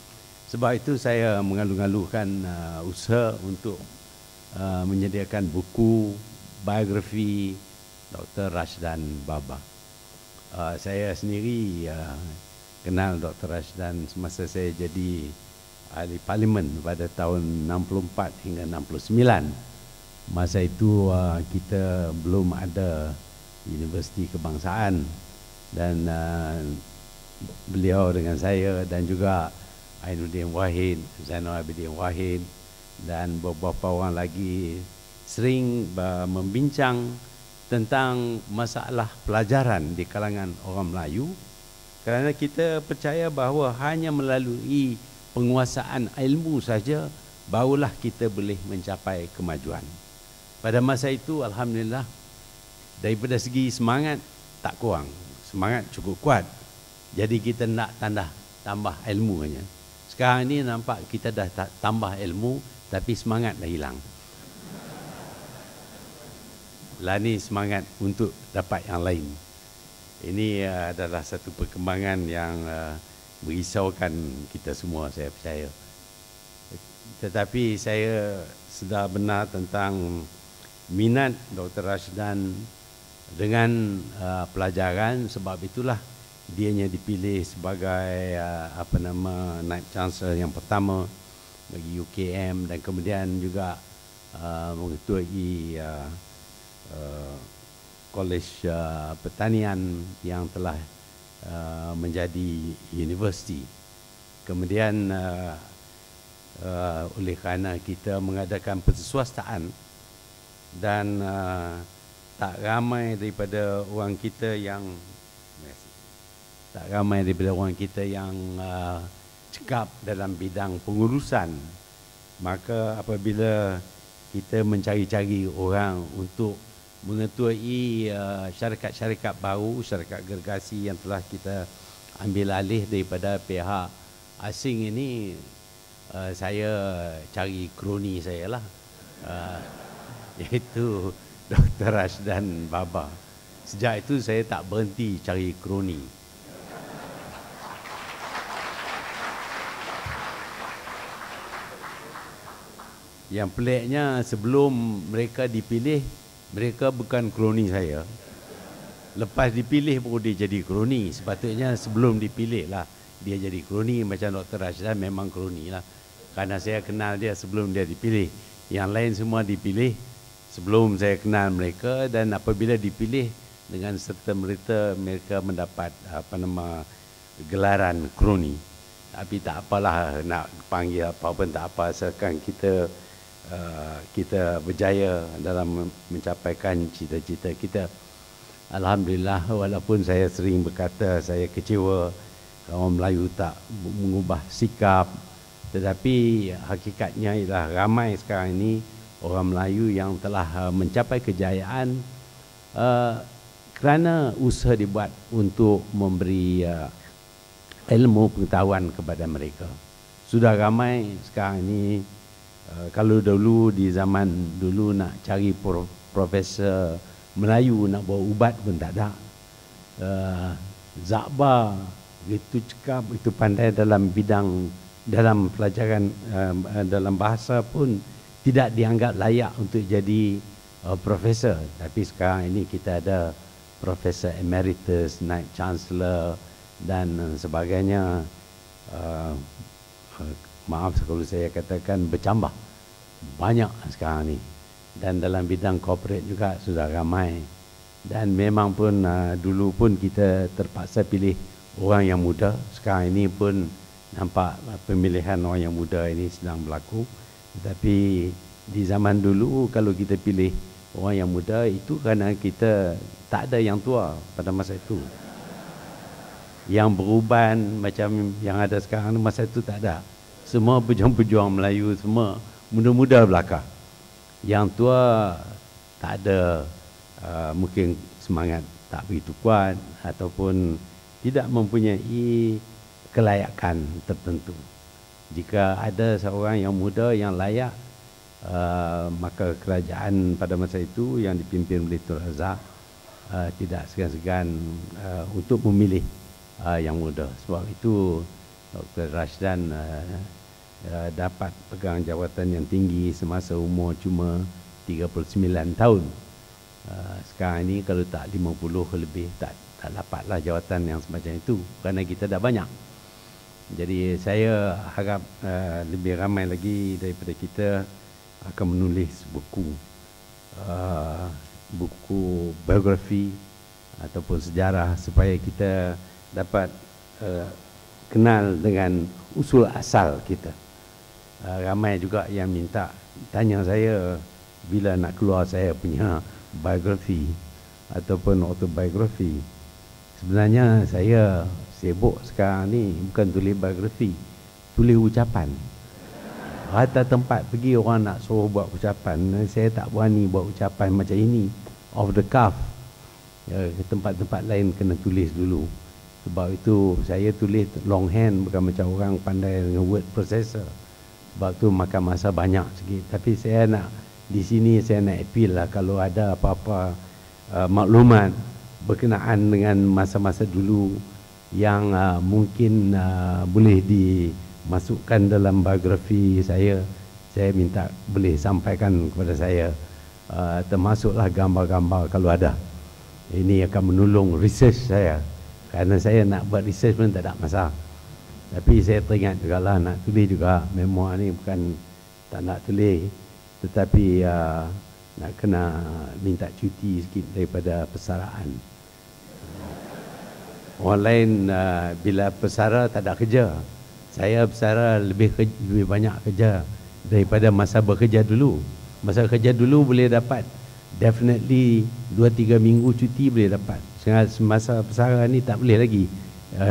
Sebab itu saya mengalu-alukan uh, usaha untuk uh, menyediakan buku biografi Dr. Rashdan Baba uh, saya sendiri uh, kenal Dr. Rashdan semasa saya jadi ahli parlimen pada tahun 64 hingga 69. Masa itu uh, kita belum ada universiti kebangsaan dan uh, beliau dengan saya dan juga Ainuddin Wahid, Zainal Abidin Wahid dan beberapa orang lagi sering membincang tentang masalah pelajaran di kalangan orang Melayu kerana kita percaya bahawa hanya melalui penguasaan ilmu saja barulah kita boleh mencapai kemajuan. Pada masa itu alhamdulillah daripada segi semangat tak kurang, semangat cukup kuat. Jadi kita nak tambah tambah ilmunya. Sekarang ini nampak kita dah tambah ilmu tapi semangat dah hilang lani semangat untuk dapat yang lain. Ini uh, adalah satu perkembangan yang uh, merisaukan kita semua, saya percaya. Tetapi saya sedar benar tentang minat Dr. Rashidan dengan uh, pelajaran sebab itulah dianya dipilih sebagai uh, apa nama Knight Chancellor yang pertama bagi UKM dan kemudian juga uh, mengetuai uh, kolej eh, uh, eh, pertanian yang telah uh, menjadi universiti. Kemudian uh, uh, oleh kerana kita mengadakan persuastaan dan uh, tak ramai daripada orang kita yang tak ramai daripada orang kita yang uh, cekap dalam bidang pengurusan maka apabila kita mencari-cari orang untuk mengetuai uh, syarikat-syarikat uh, baru, syarikat gergasi yang telah kita ambil alih daripada pihak asing ini uh, saya cari kroni saya lah uh, iaitu Dr. Rashdan Baba sejak itu saya tak berhenti cari kroni yang peliknya sebelum mereka dipilih mereka bukan kroni saya. Lepas dipilih pun dia jadi kroni. Sepatutnya sebelum dipilih lah dia jadi kroni. Macam Dr. Rashidah memang kroni lah. Karena saya kenal dia sebelum dia dipilih. Yang lain semua dipilih sebelum saya kenal mereka dan apabila dipilih dengan serta merta mereka mendapat apa nama gelaran kroni. Tapi tak apalah nak panggil apa pun tak apa asalkan kita Uh, kita berjaya dalam mencapaikan cita-cita kita. Alhamdulillah walaupun saya sering berkata saya kecewa kaum Melayu tak mengubah sikap tetapi hakikatnya ialah ramai sekarang ini orang Melayu yang telah uh, mencapai kejayaan uh, kerana usaha dibuat untuk memberi ilmu pengetahuan kepada mereka. Sudah ramai sekarang ini Eh, kalau dulu di zaman dulu nak cari prof, profesor Melayu nak bawa ubat pun tak ada. Uh, eh, Zabar itu cakap itu pandai dalam bidang dalam pelajaran uh, dalam bahasa pun tidak dianggap layak untuk jadi uh, profesor. Tapi sekarang ini kita ada profesor emeritus, naik chancellor dan sebagainya. Uh, maaf kalau saya katakan bercambah banyak sekarang ni dan dalam bidang corporate juga sudah ramai dan memang pun uh, dulu pun kita terpaksa pilih orang yang muda sekarang ini pun nampak ah, pemilihan orang yang muda ini sedang berlaku tetapi di zaman dulu kalau kita pilih orang yang muda itu kerana kita tak ada yang tua pada masa itu yang beruban macam yang ada sekarang masa itu tak ada semua pejuang-pejuang Melayu semua muda-muda belaka. Yang tua tak ada uh, mungkin semangat tak begitu kuat ataupun tidak mempunyai kelayakan tertentu. Jika ada seorang yang muda yang layak uh, maka kerajaan pada masa itu yang dipimpin oleh Tun Razak uh, tidak segan-segan uh, untuk memilih uh, yang muda. Sebab itu Dr. Rashdan uh, uh, dapat pegang jawatan yang tinggi semasa umur cuma 39 tahun. Uh, sekarang ini kalau tak 50 lebih tak tak dapatlah jawatan yang semacam itu kerana kita dah banyak. Jadi saya harap uh, lebih ramai lagi daripada kita akan menulis buku uh, buku biografi ataupun sejarah supaya kita dapat uh, kenal dengan usul asal kita uh, ramai juga yang minta tanya saya bila nak keluar saya punya biografi ataupun autobiografi. Sebenarnya saya sibuk sekarang ni bukan tulis biografi, tulis ucapan. Rata tempat pergi orang nak suruh buat ucapan, eh, saya tak berani buat ucapan macam ini off the cuff. Ya, ke tempat-tempat lain kena tulis dulu. Sebab itu saya tulis long hand bukan macam orang pandai dengan word processor waktu makan masa banyak sikit tapi saya nak di sini saya nak appeal lah kalau ada apa-apa uh, maklumat berkenaan dengan masa-masa dulu yang uh, mungkin uh, boleh dimasukkan dalam biografi saya saya minta boleh sampaikan kepada saya uh, termasuklah gambar-gambar kalau ada ini akan menolong research saya kerana saya nak buat research pun tak ada masalah tapi saya teringat juga lah nak tulis juga memoir ni bukan tak nak tulis tetapi uh, nak kena minta cuti sikit daripada persaraan. Orang lain uh, bila persara tak ada kerja. Saya persara lebih lebih banyak kerja daripada masa bekerja dulu. Masa kerja dulu boleh dapat definitely 2 3 minggu cuti boleh dapat. semasa persara ni tak boleh lagi.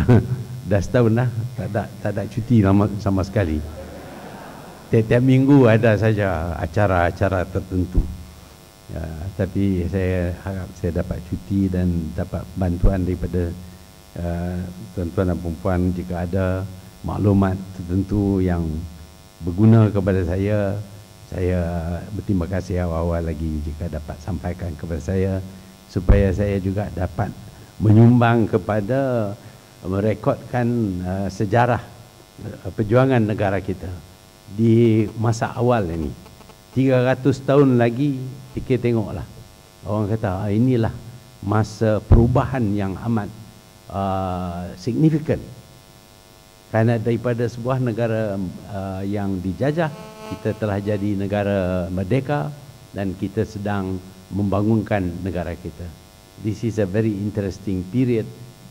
dah setahun dah tak ada tak ada cuti lama sama sekali tiap-tiap minggu ada saja acara-acara tertentu ya, tapi saya harap saya dapat cuti dan dapat bantuan daripada uh, tuan-tuan dan perempuan jika ada maklumat tertentu yang berguna kepada saya saya berterima kasih awal-awal lagi jika dapat sampaikan kepada saya supaya saya juga dapat menyumbang kepada merekodkan uh, sejarah uh, perjuangan negara kita di masa awal ini 300 tahun lagi fikir tengoklah orang kata ah, inilah masa perubahan yang amat uh, signifikan kerana daripada sebuah negara uh, yang dijajah kita telah jadi negara merdeka dan kita sedang membangunkan negara kita this is a very interesting period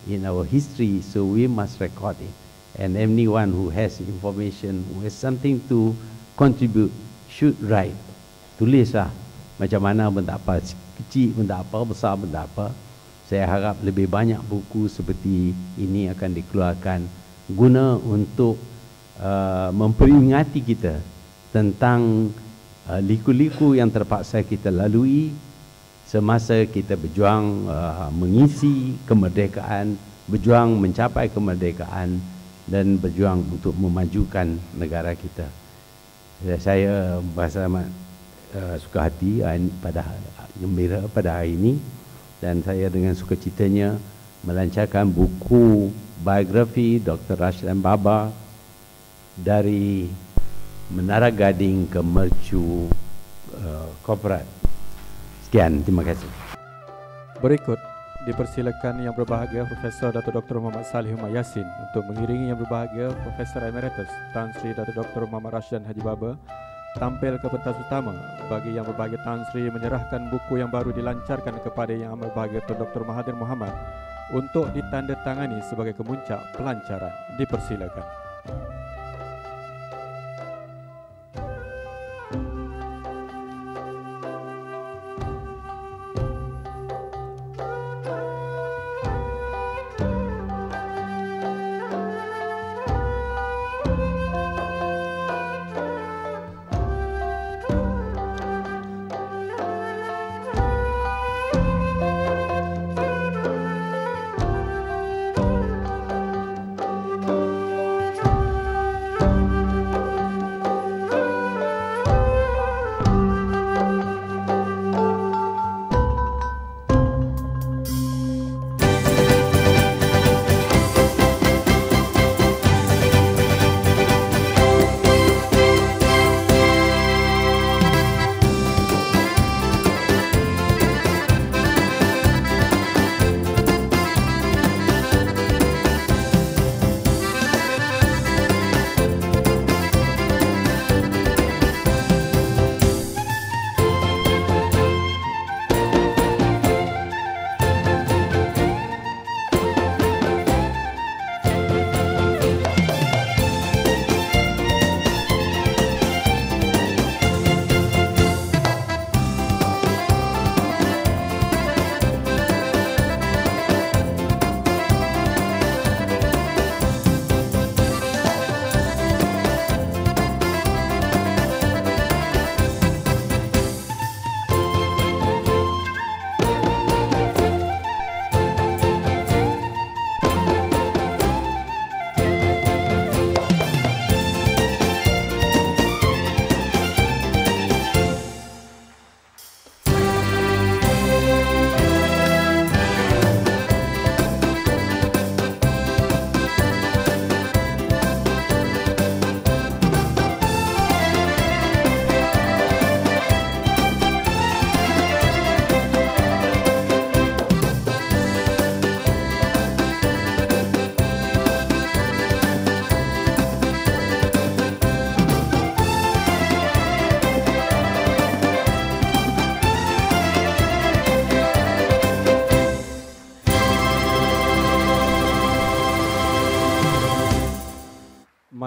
in our history, so we must record it. And anyone who has information, who has something to contribute, should write. Tulislah macam mana benda apa, kecil benda apa, besar benda apa. Saya harap lebih banyak buku seperti ini akan dikeluarkan guna untuk uh, memperingati kita tentang uh, liku-liku yang terpaksa kita lalui semasa kita berjuang uh, mengisi kemerdekaan, berjuang mencapai kemerdekaan dan berjuang untuk memajukan negara kita. Ya, saya bahasa amat uh, suka hati uh, pada uh, gembira pada hari ini dan saya dengan sukacitanya melancarkan buku biografi Dr. Rashlan Baba dari Menara Gading ke Mercu uh, Corporate. Sekian, terima kasih. Berikut dipersilakan yang berbahagia Profesor Dato Dr. Muhammad Salih Umar Yasin untuk mengiringi yang berbahagia Profesor Emeritus Tan Sri Dato Dr. Muhammad Rashidan Haji Baba tampil ke pentas utama bagi yang berbahagia Tan Sri menyerahkan buku yang baru dilancarkan kepada yang amat berbahagia Tuan Dr. Mahathir Muhammad untuk ditandatangani sebagai kemuncak pelancaran dipersilakan. Thank you.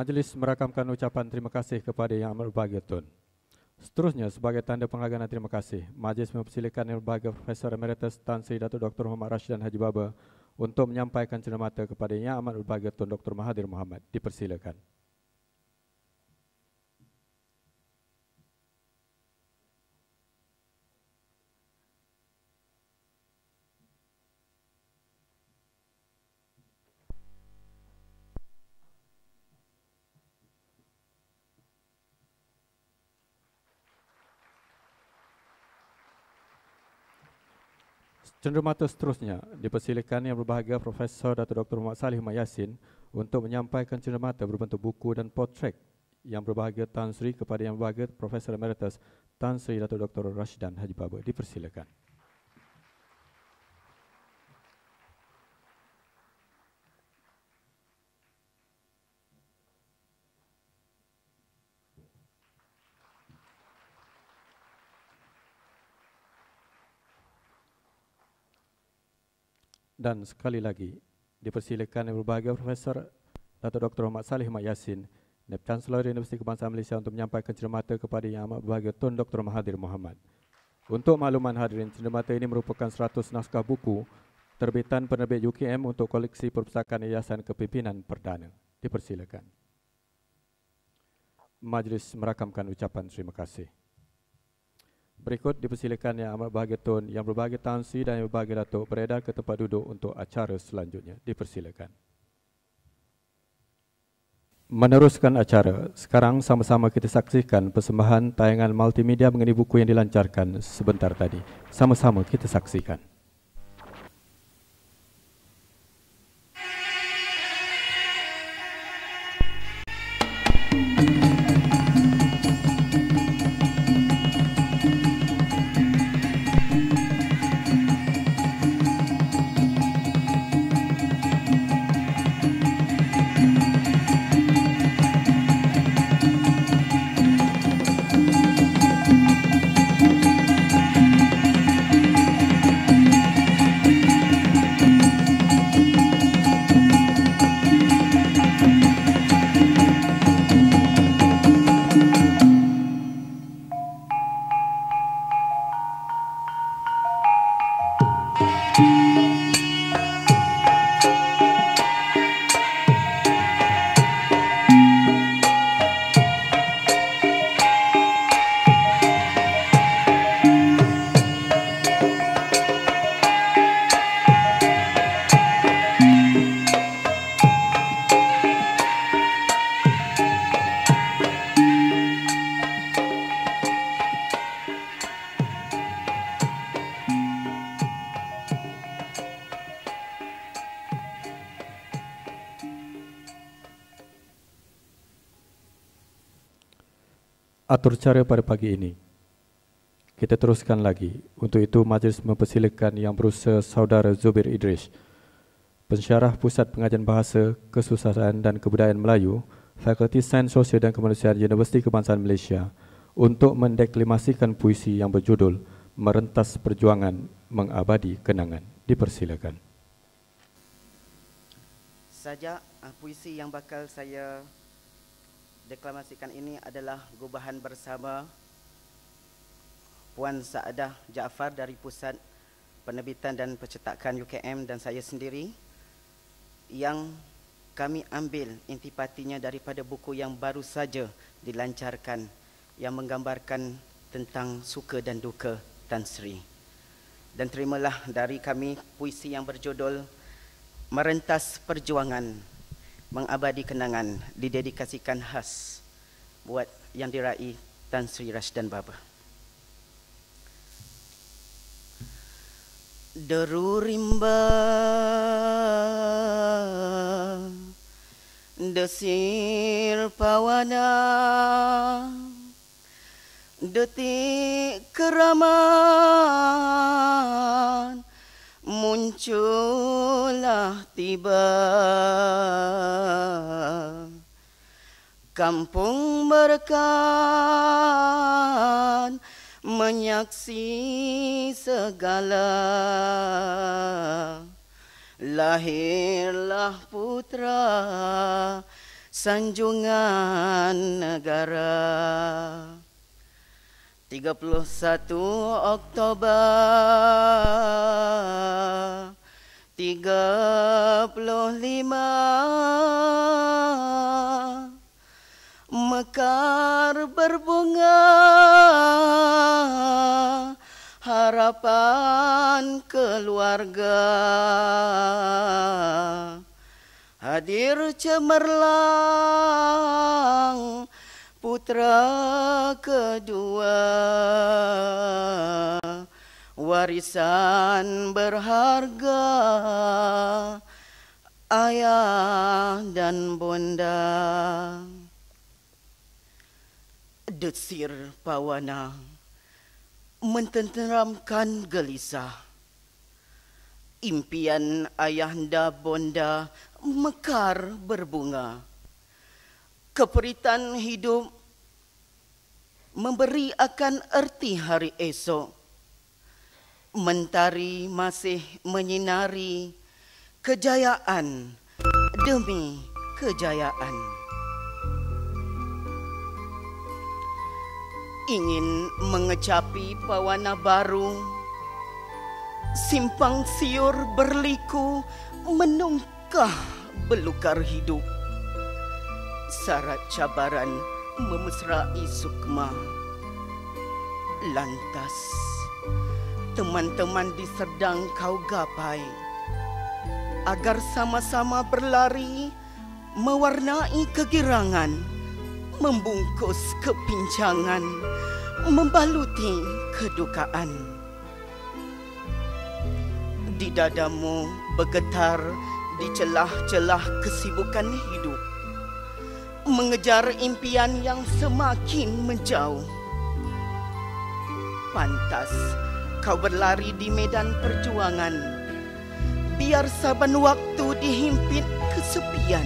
majlis merakamkan ucapan terima kasih kepada Yang Amat Berbahagia Tun. Seterusnya, sebagai tanda penghargaan dan terima kasih, majlis mempersilakan Yang Berbahagia Profesor Emeritus Tan Sri Datuk Dr. Muhammad Rashid dan Haji Baba untuk menyampaikan cermata kepada Yang Amat Berbahagia Tun Dr. Mahathir Muhammad. Dipersilakan. Cendermata seterusnya, dipersilakan yang berbahagia Profesor Dato Dr. Muhammad Salih Mak Yassin untuk menyampaikan cendermata berbentuk buku dan potret yang berbahagia Tan Sri kepada yang berbahagia Profesor Emeritus Tan Sri Dato Dr. Rashidan Haji Baba. Dipersilakan. Dan sekali lagi, dipersilakan yang berbahagia Profesor Dato' Dr. Ahmad Salih Mak Yassin, Nep Chancellor Universiti Kebangsaan Malaysia untuk menyampaikan cermata kepada yang amat berbahagia Tuan Dr. Mahathir Muhammad. Untuk makluman hadirin, cermata ini merupakan 100 naskah buku terbitan penerbit UKM untuk koleksi perpustakaan Yayasan Kepimpinan Perdana. Dipersilakan. Majlis merakamkan ucapan terima kasih. Berikut dipersilakan yang amat berbahagia Tun, yang berbahagia Tan Sri dan yang berbahagia Datuk beredar ke tempat duduk untuk acara selanjutnya. Dipersilakan. Meneruskan acara, sekarang sama-sama kita saksikan persembahan tayangan multimedia mengenai buku yang dilancarkan sebentar tadi. Sama-sama kita saksikan. atur cara pada pagi ini. Kita teruskan lagi. Untuk itu, majlis mempersilakan yang berusaha saudara Zubir Idris, pensyarah Pusat Pengajian Bahasa, Kesusahan dan Kebudayaan Melayu, Fakulti Sains Sosial dan Kemanusiaan Universiti Kebangsaan Malaysia, untuk mendeklimasikan puisi yang berjudul Merentas Perjuangan Mengabadi Kenangan. Dipersilakan. Sajak ah, puisi yang bakal saya deklamasikan ini adalah gubahan bersama Puan Saadah Jaafar dari Pusat Penerbitan dan Percetakan UKM dan saya sendiri yang kami ambil intipatinya daripada buku yang baru saja dilancarkan yang menggambarkan tentang suka dan duka Tan Sri. Dan terimalah dari kami puisi yang berjudul Merentas Perjuangan. Perjuangan mengabadi kenangan didedikasikan khas buat yang diraih Tan Sri Rashdan Baba. Deru rimba desir pawana detik keramat muncullah tiba Kampung berkat menyaksi segala Lahirlah putra sanjungan negara Lahirlah putra sanjungan negara 31 Oktober 35 Mekar berbunga harapan keluarga Hadir cemerlang putra kedua warisan berharga ayah dan bunda, desir pawana mententeramkan gelisah impian ayah ayahanda bonda mekar berbunga keperitan hidup memberi akan erti hari esok. Mentari masih menyinari kejayaan demi kejayaan. Ingin mengecapi pewarna baru, simpang siur berliku menungkah belukar hidup. Syarat cabaran memesrai sukma. Lantas, teman-teman diserdang kau gapai agar sama-sama berlari mewarnai kegirangan, membungkus kepincangan, membaluti kedukaan. Di dadamu bergetar di celah-celah kesibukan hidup mengejar impian yang semakin menjauh. Pantas kau berlari di medan perjuangan. Biar saban waktu dihimpit kesepian.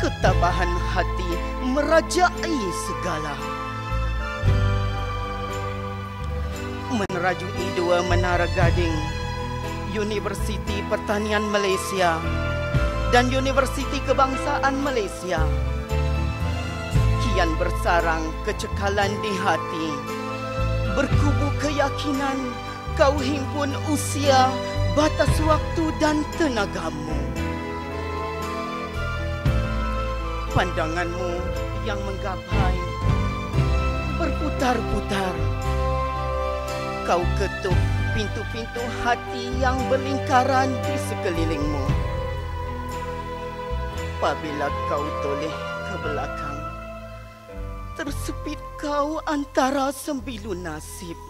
Ketabahan hati merajai segala. Menerajui dua menara gading. University Pertanian Malaysia dan University Kebangsaan Malaysia kemudian bersarang kecekalan di hati. Berkubu keyakinan, kau himpun usia, batas waktu dan tenagamu. Pandanganmu yang menggapai, berputar-putar. Kau ketuk pintu-pintu hati yang berlingkaran di sekelilingmu. Apabila kau toleh ke belakang, tersepit kau antara sembilu nasib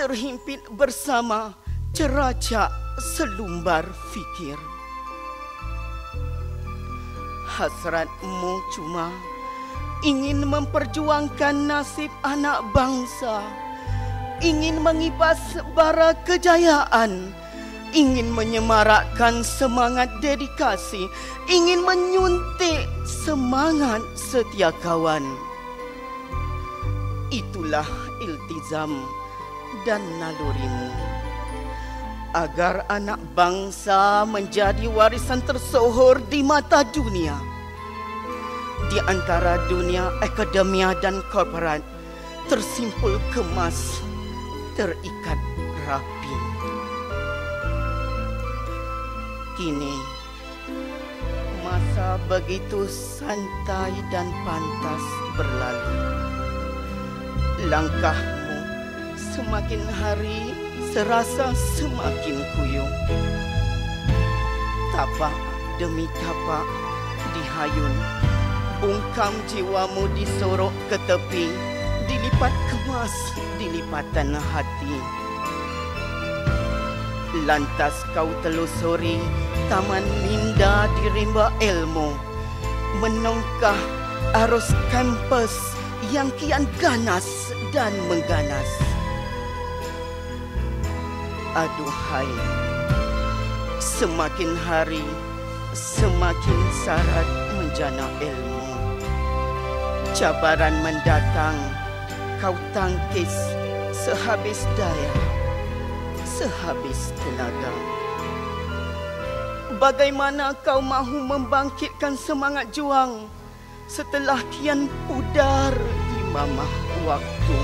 Terhimpit bersama ceracak selumbar fikir Hasratmu cuma ingin memperjuangkan nasib anak bangsa Ingin mengipas bara kejayaan Ingin menyemarakkan semangat dedikasi Ingin menyuntik semangat setia kawan Itulah iltizam dan nalurimu agar anak bangsa menjadi warisan tersohor di mata dunia di antara dunia akademia dan korporat tersimpul kemas terikat rapi kini masa begitu santai dan pantas berlalu Langkahmu semakin hari serasa semakin kuyung. Tapak demi tapak dihayun. Ungkam jiwamu disorok ke tepi. Dilipat kemas dilipatan hati. Lantas kau telusuri taman minda di rimba ilmu. Menongkah arus kampus yang kian ganas dan mengganas. Aduhai, semakin hari semakin syarat menjana ilmu. Cabaran mendatang kau tangkis sehabis daya, sehabis tenaga. Bagaimana kau mahu membangkitkan semangat juang? setelah kian pudar di mamah waktu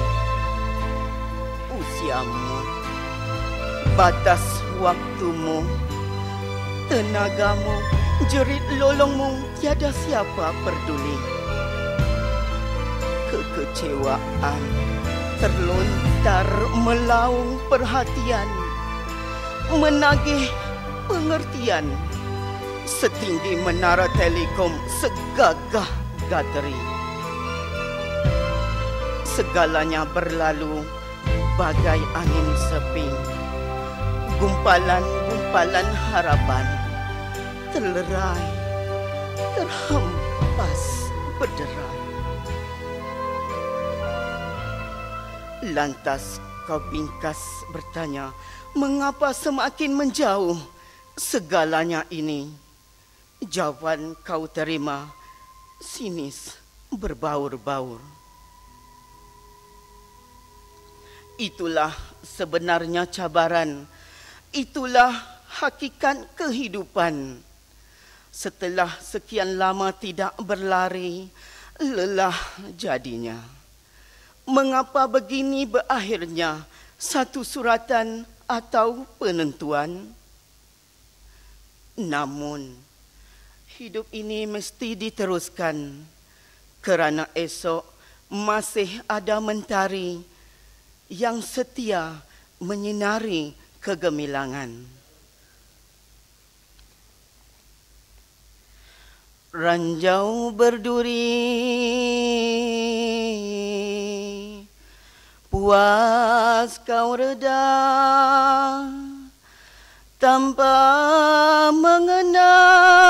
usiamu batas waktumu tenagamu jerit lolongmu tiada siapa peduli kekecewaan terlontar melaung perhatian menagih pengertian setinggi menara telekom segagah Gadri. Segalanya berlalu bagai angin sepi. Gumpalan-gumpalan harapan terlerai, terhempas berderai. Lantas kau bingkas bertanya, mengapa semakin menjauh segalanya ini? Jawaban kau terima sinis berbaur-baur. Itulah sebenarnya cabaran. Itulah hakikat kehidupan. Setelah sekian lama tidak berlari, lelah jadinya. Mengapa begini berakhirnya satu suratan atau penentuan? Namun, Hidup ini mesti diteruskan kerana esok masih ada mentari yang setia menyinari kegemilangan. Ranjau berduri Puas kau reda Tanpa mengenal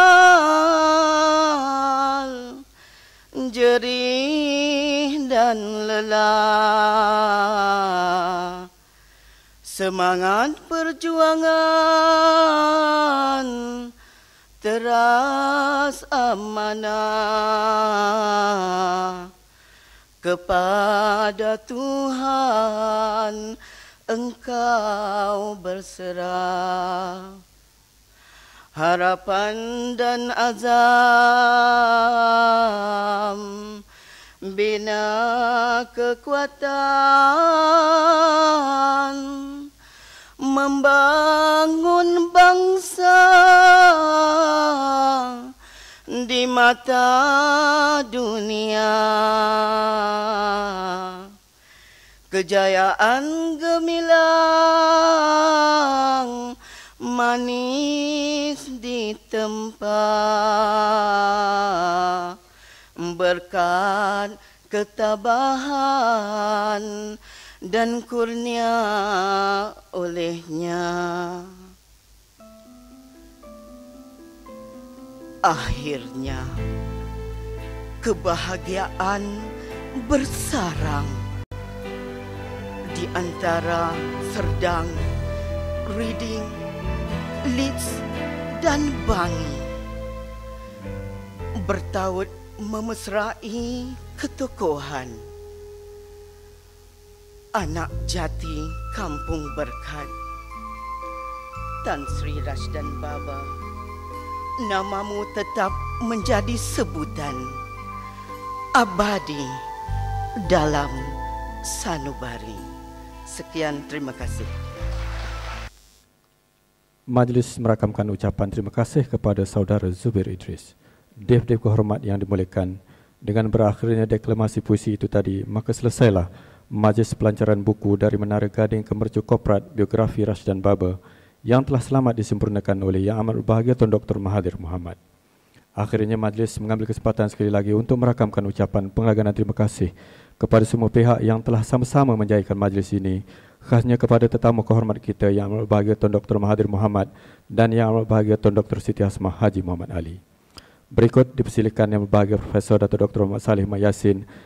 Semangat perjuangan teras amanah kepada Tuhan engkau berserah harapan dan azam Bina kekuatan Membangun bangsa Di mata dunia Kejayaan gemilang Manis di tempat berkat ketabahan dan kurnia olehnya. Akhirnya, kebahagiaan bersarang di antara serdang, reading, leads dan bangi bertaut memesrai ketokohan anak jati kampung berkat Tan Sri dan Baba namamu tetap menjadi sebutan abadi dalam sanubari sekian terima kasih Majlis merakamkan ucapan terima kasih kepada saudara Zubir Idris Dev-dev kehormat yang dimulakan Dengan berakhirnya deklamasi puisi itu tadi Maka selesailah Majlis pelancaran buku dari Menara Gading Kemercu Koprat Biografi Rashdan Baba Yang telah selamat disempurnakan oleh Yang amat berbahagia Tuan Dr. Mahathir Muhammad Akhirnya majlis mengambil kesempatan sekali lagi Untuk merakamkan ucapan penghargaan terima kasih Kepada semua pihak yang telah sama-sama menjayakan majlis ini Khasnya kepada tetamu kehormat kita Yang amat berbahagia Tuan Dr. Mahathir Muhammad Dan Yang amat berbahagia Tuan Dr. Siti Asmah Haji Muhammad Ali Berikut dipersilakan yang berbahagia Profesor Dato Dr. Muhammad Salih Mak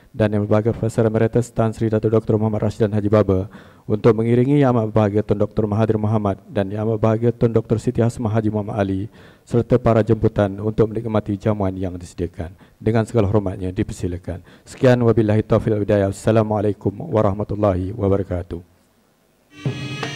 dan yang berbahagia Profesor Emeritus Tan Sri Dato Dr. Muhammad Rashidan Haji Baba untuk mengiringi yang amat berbahagia Tun Dr. Mahathir Muhammad dan yang amat berbahagia Tun Dr. Siti Hasmah Haji Muhammad Ali serta para jemputan untuk menikmati jamuan yang disediakan. Dengan segala hormatnya dipersilakan. Sekian wabillahi taufiq wal hidayah. Assalamualaikum warahmatullahi wabarakatuh.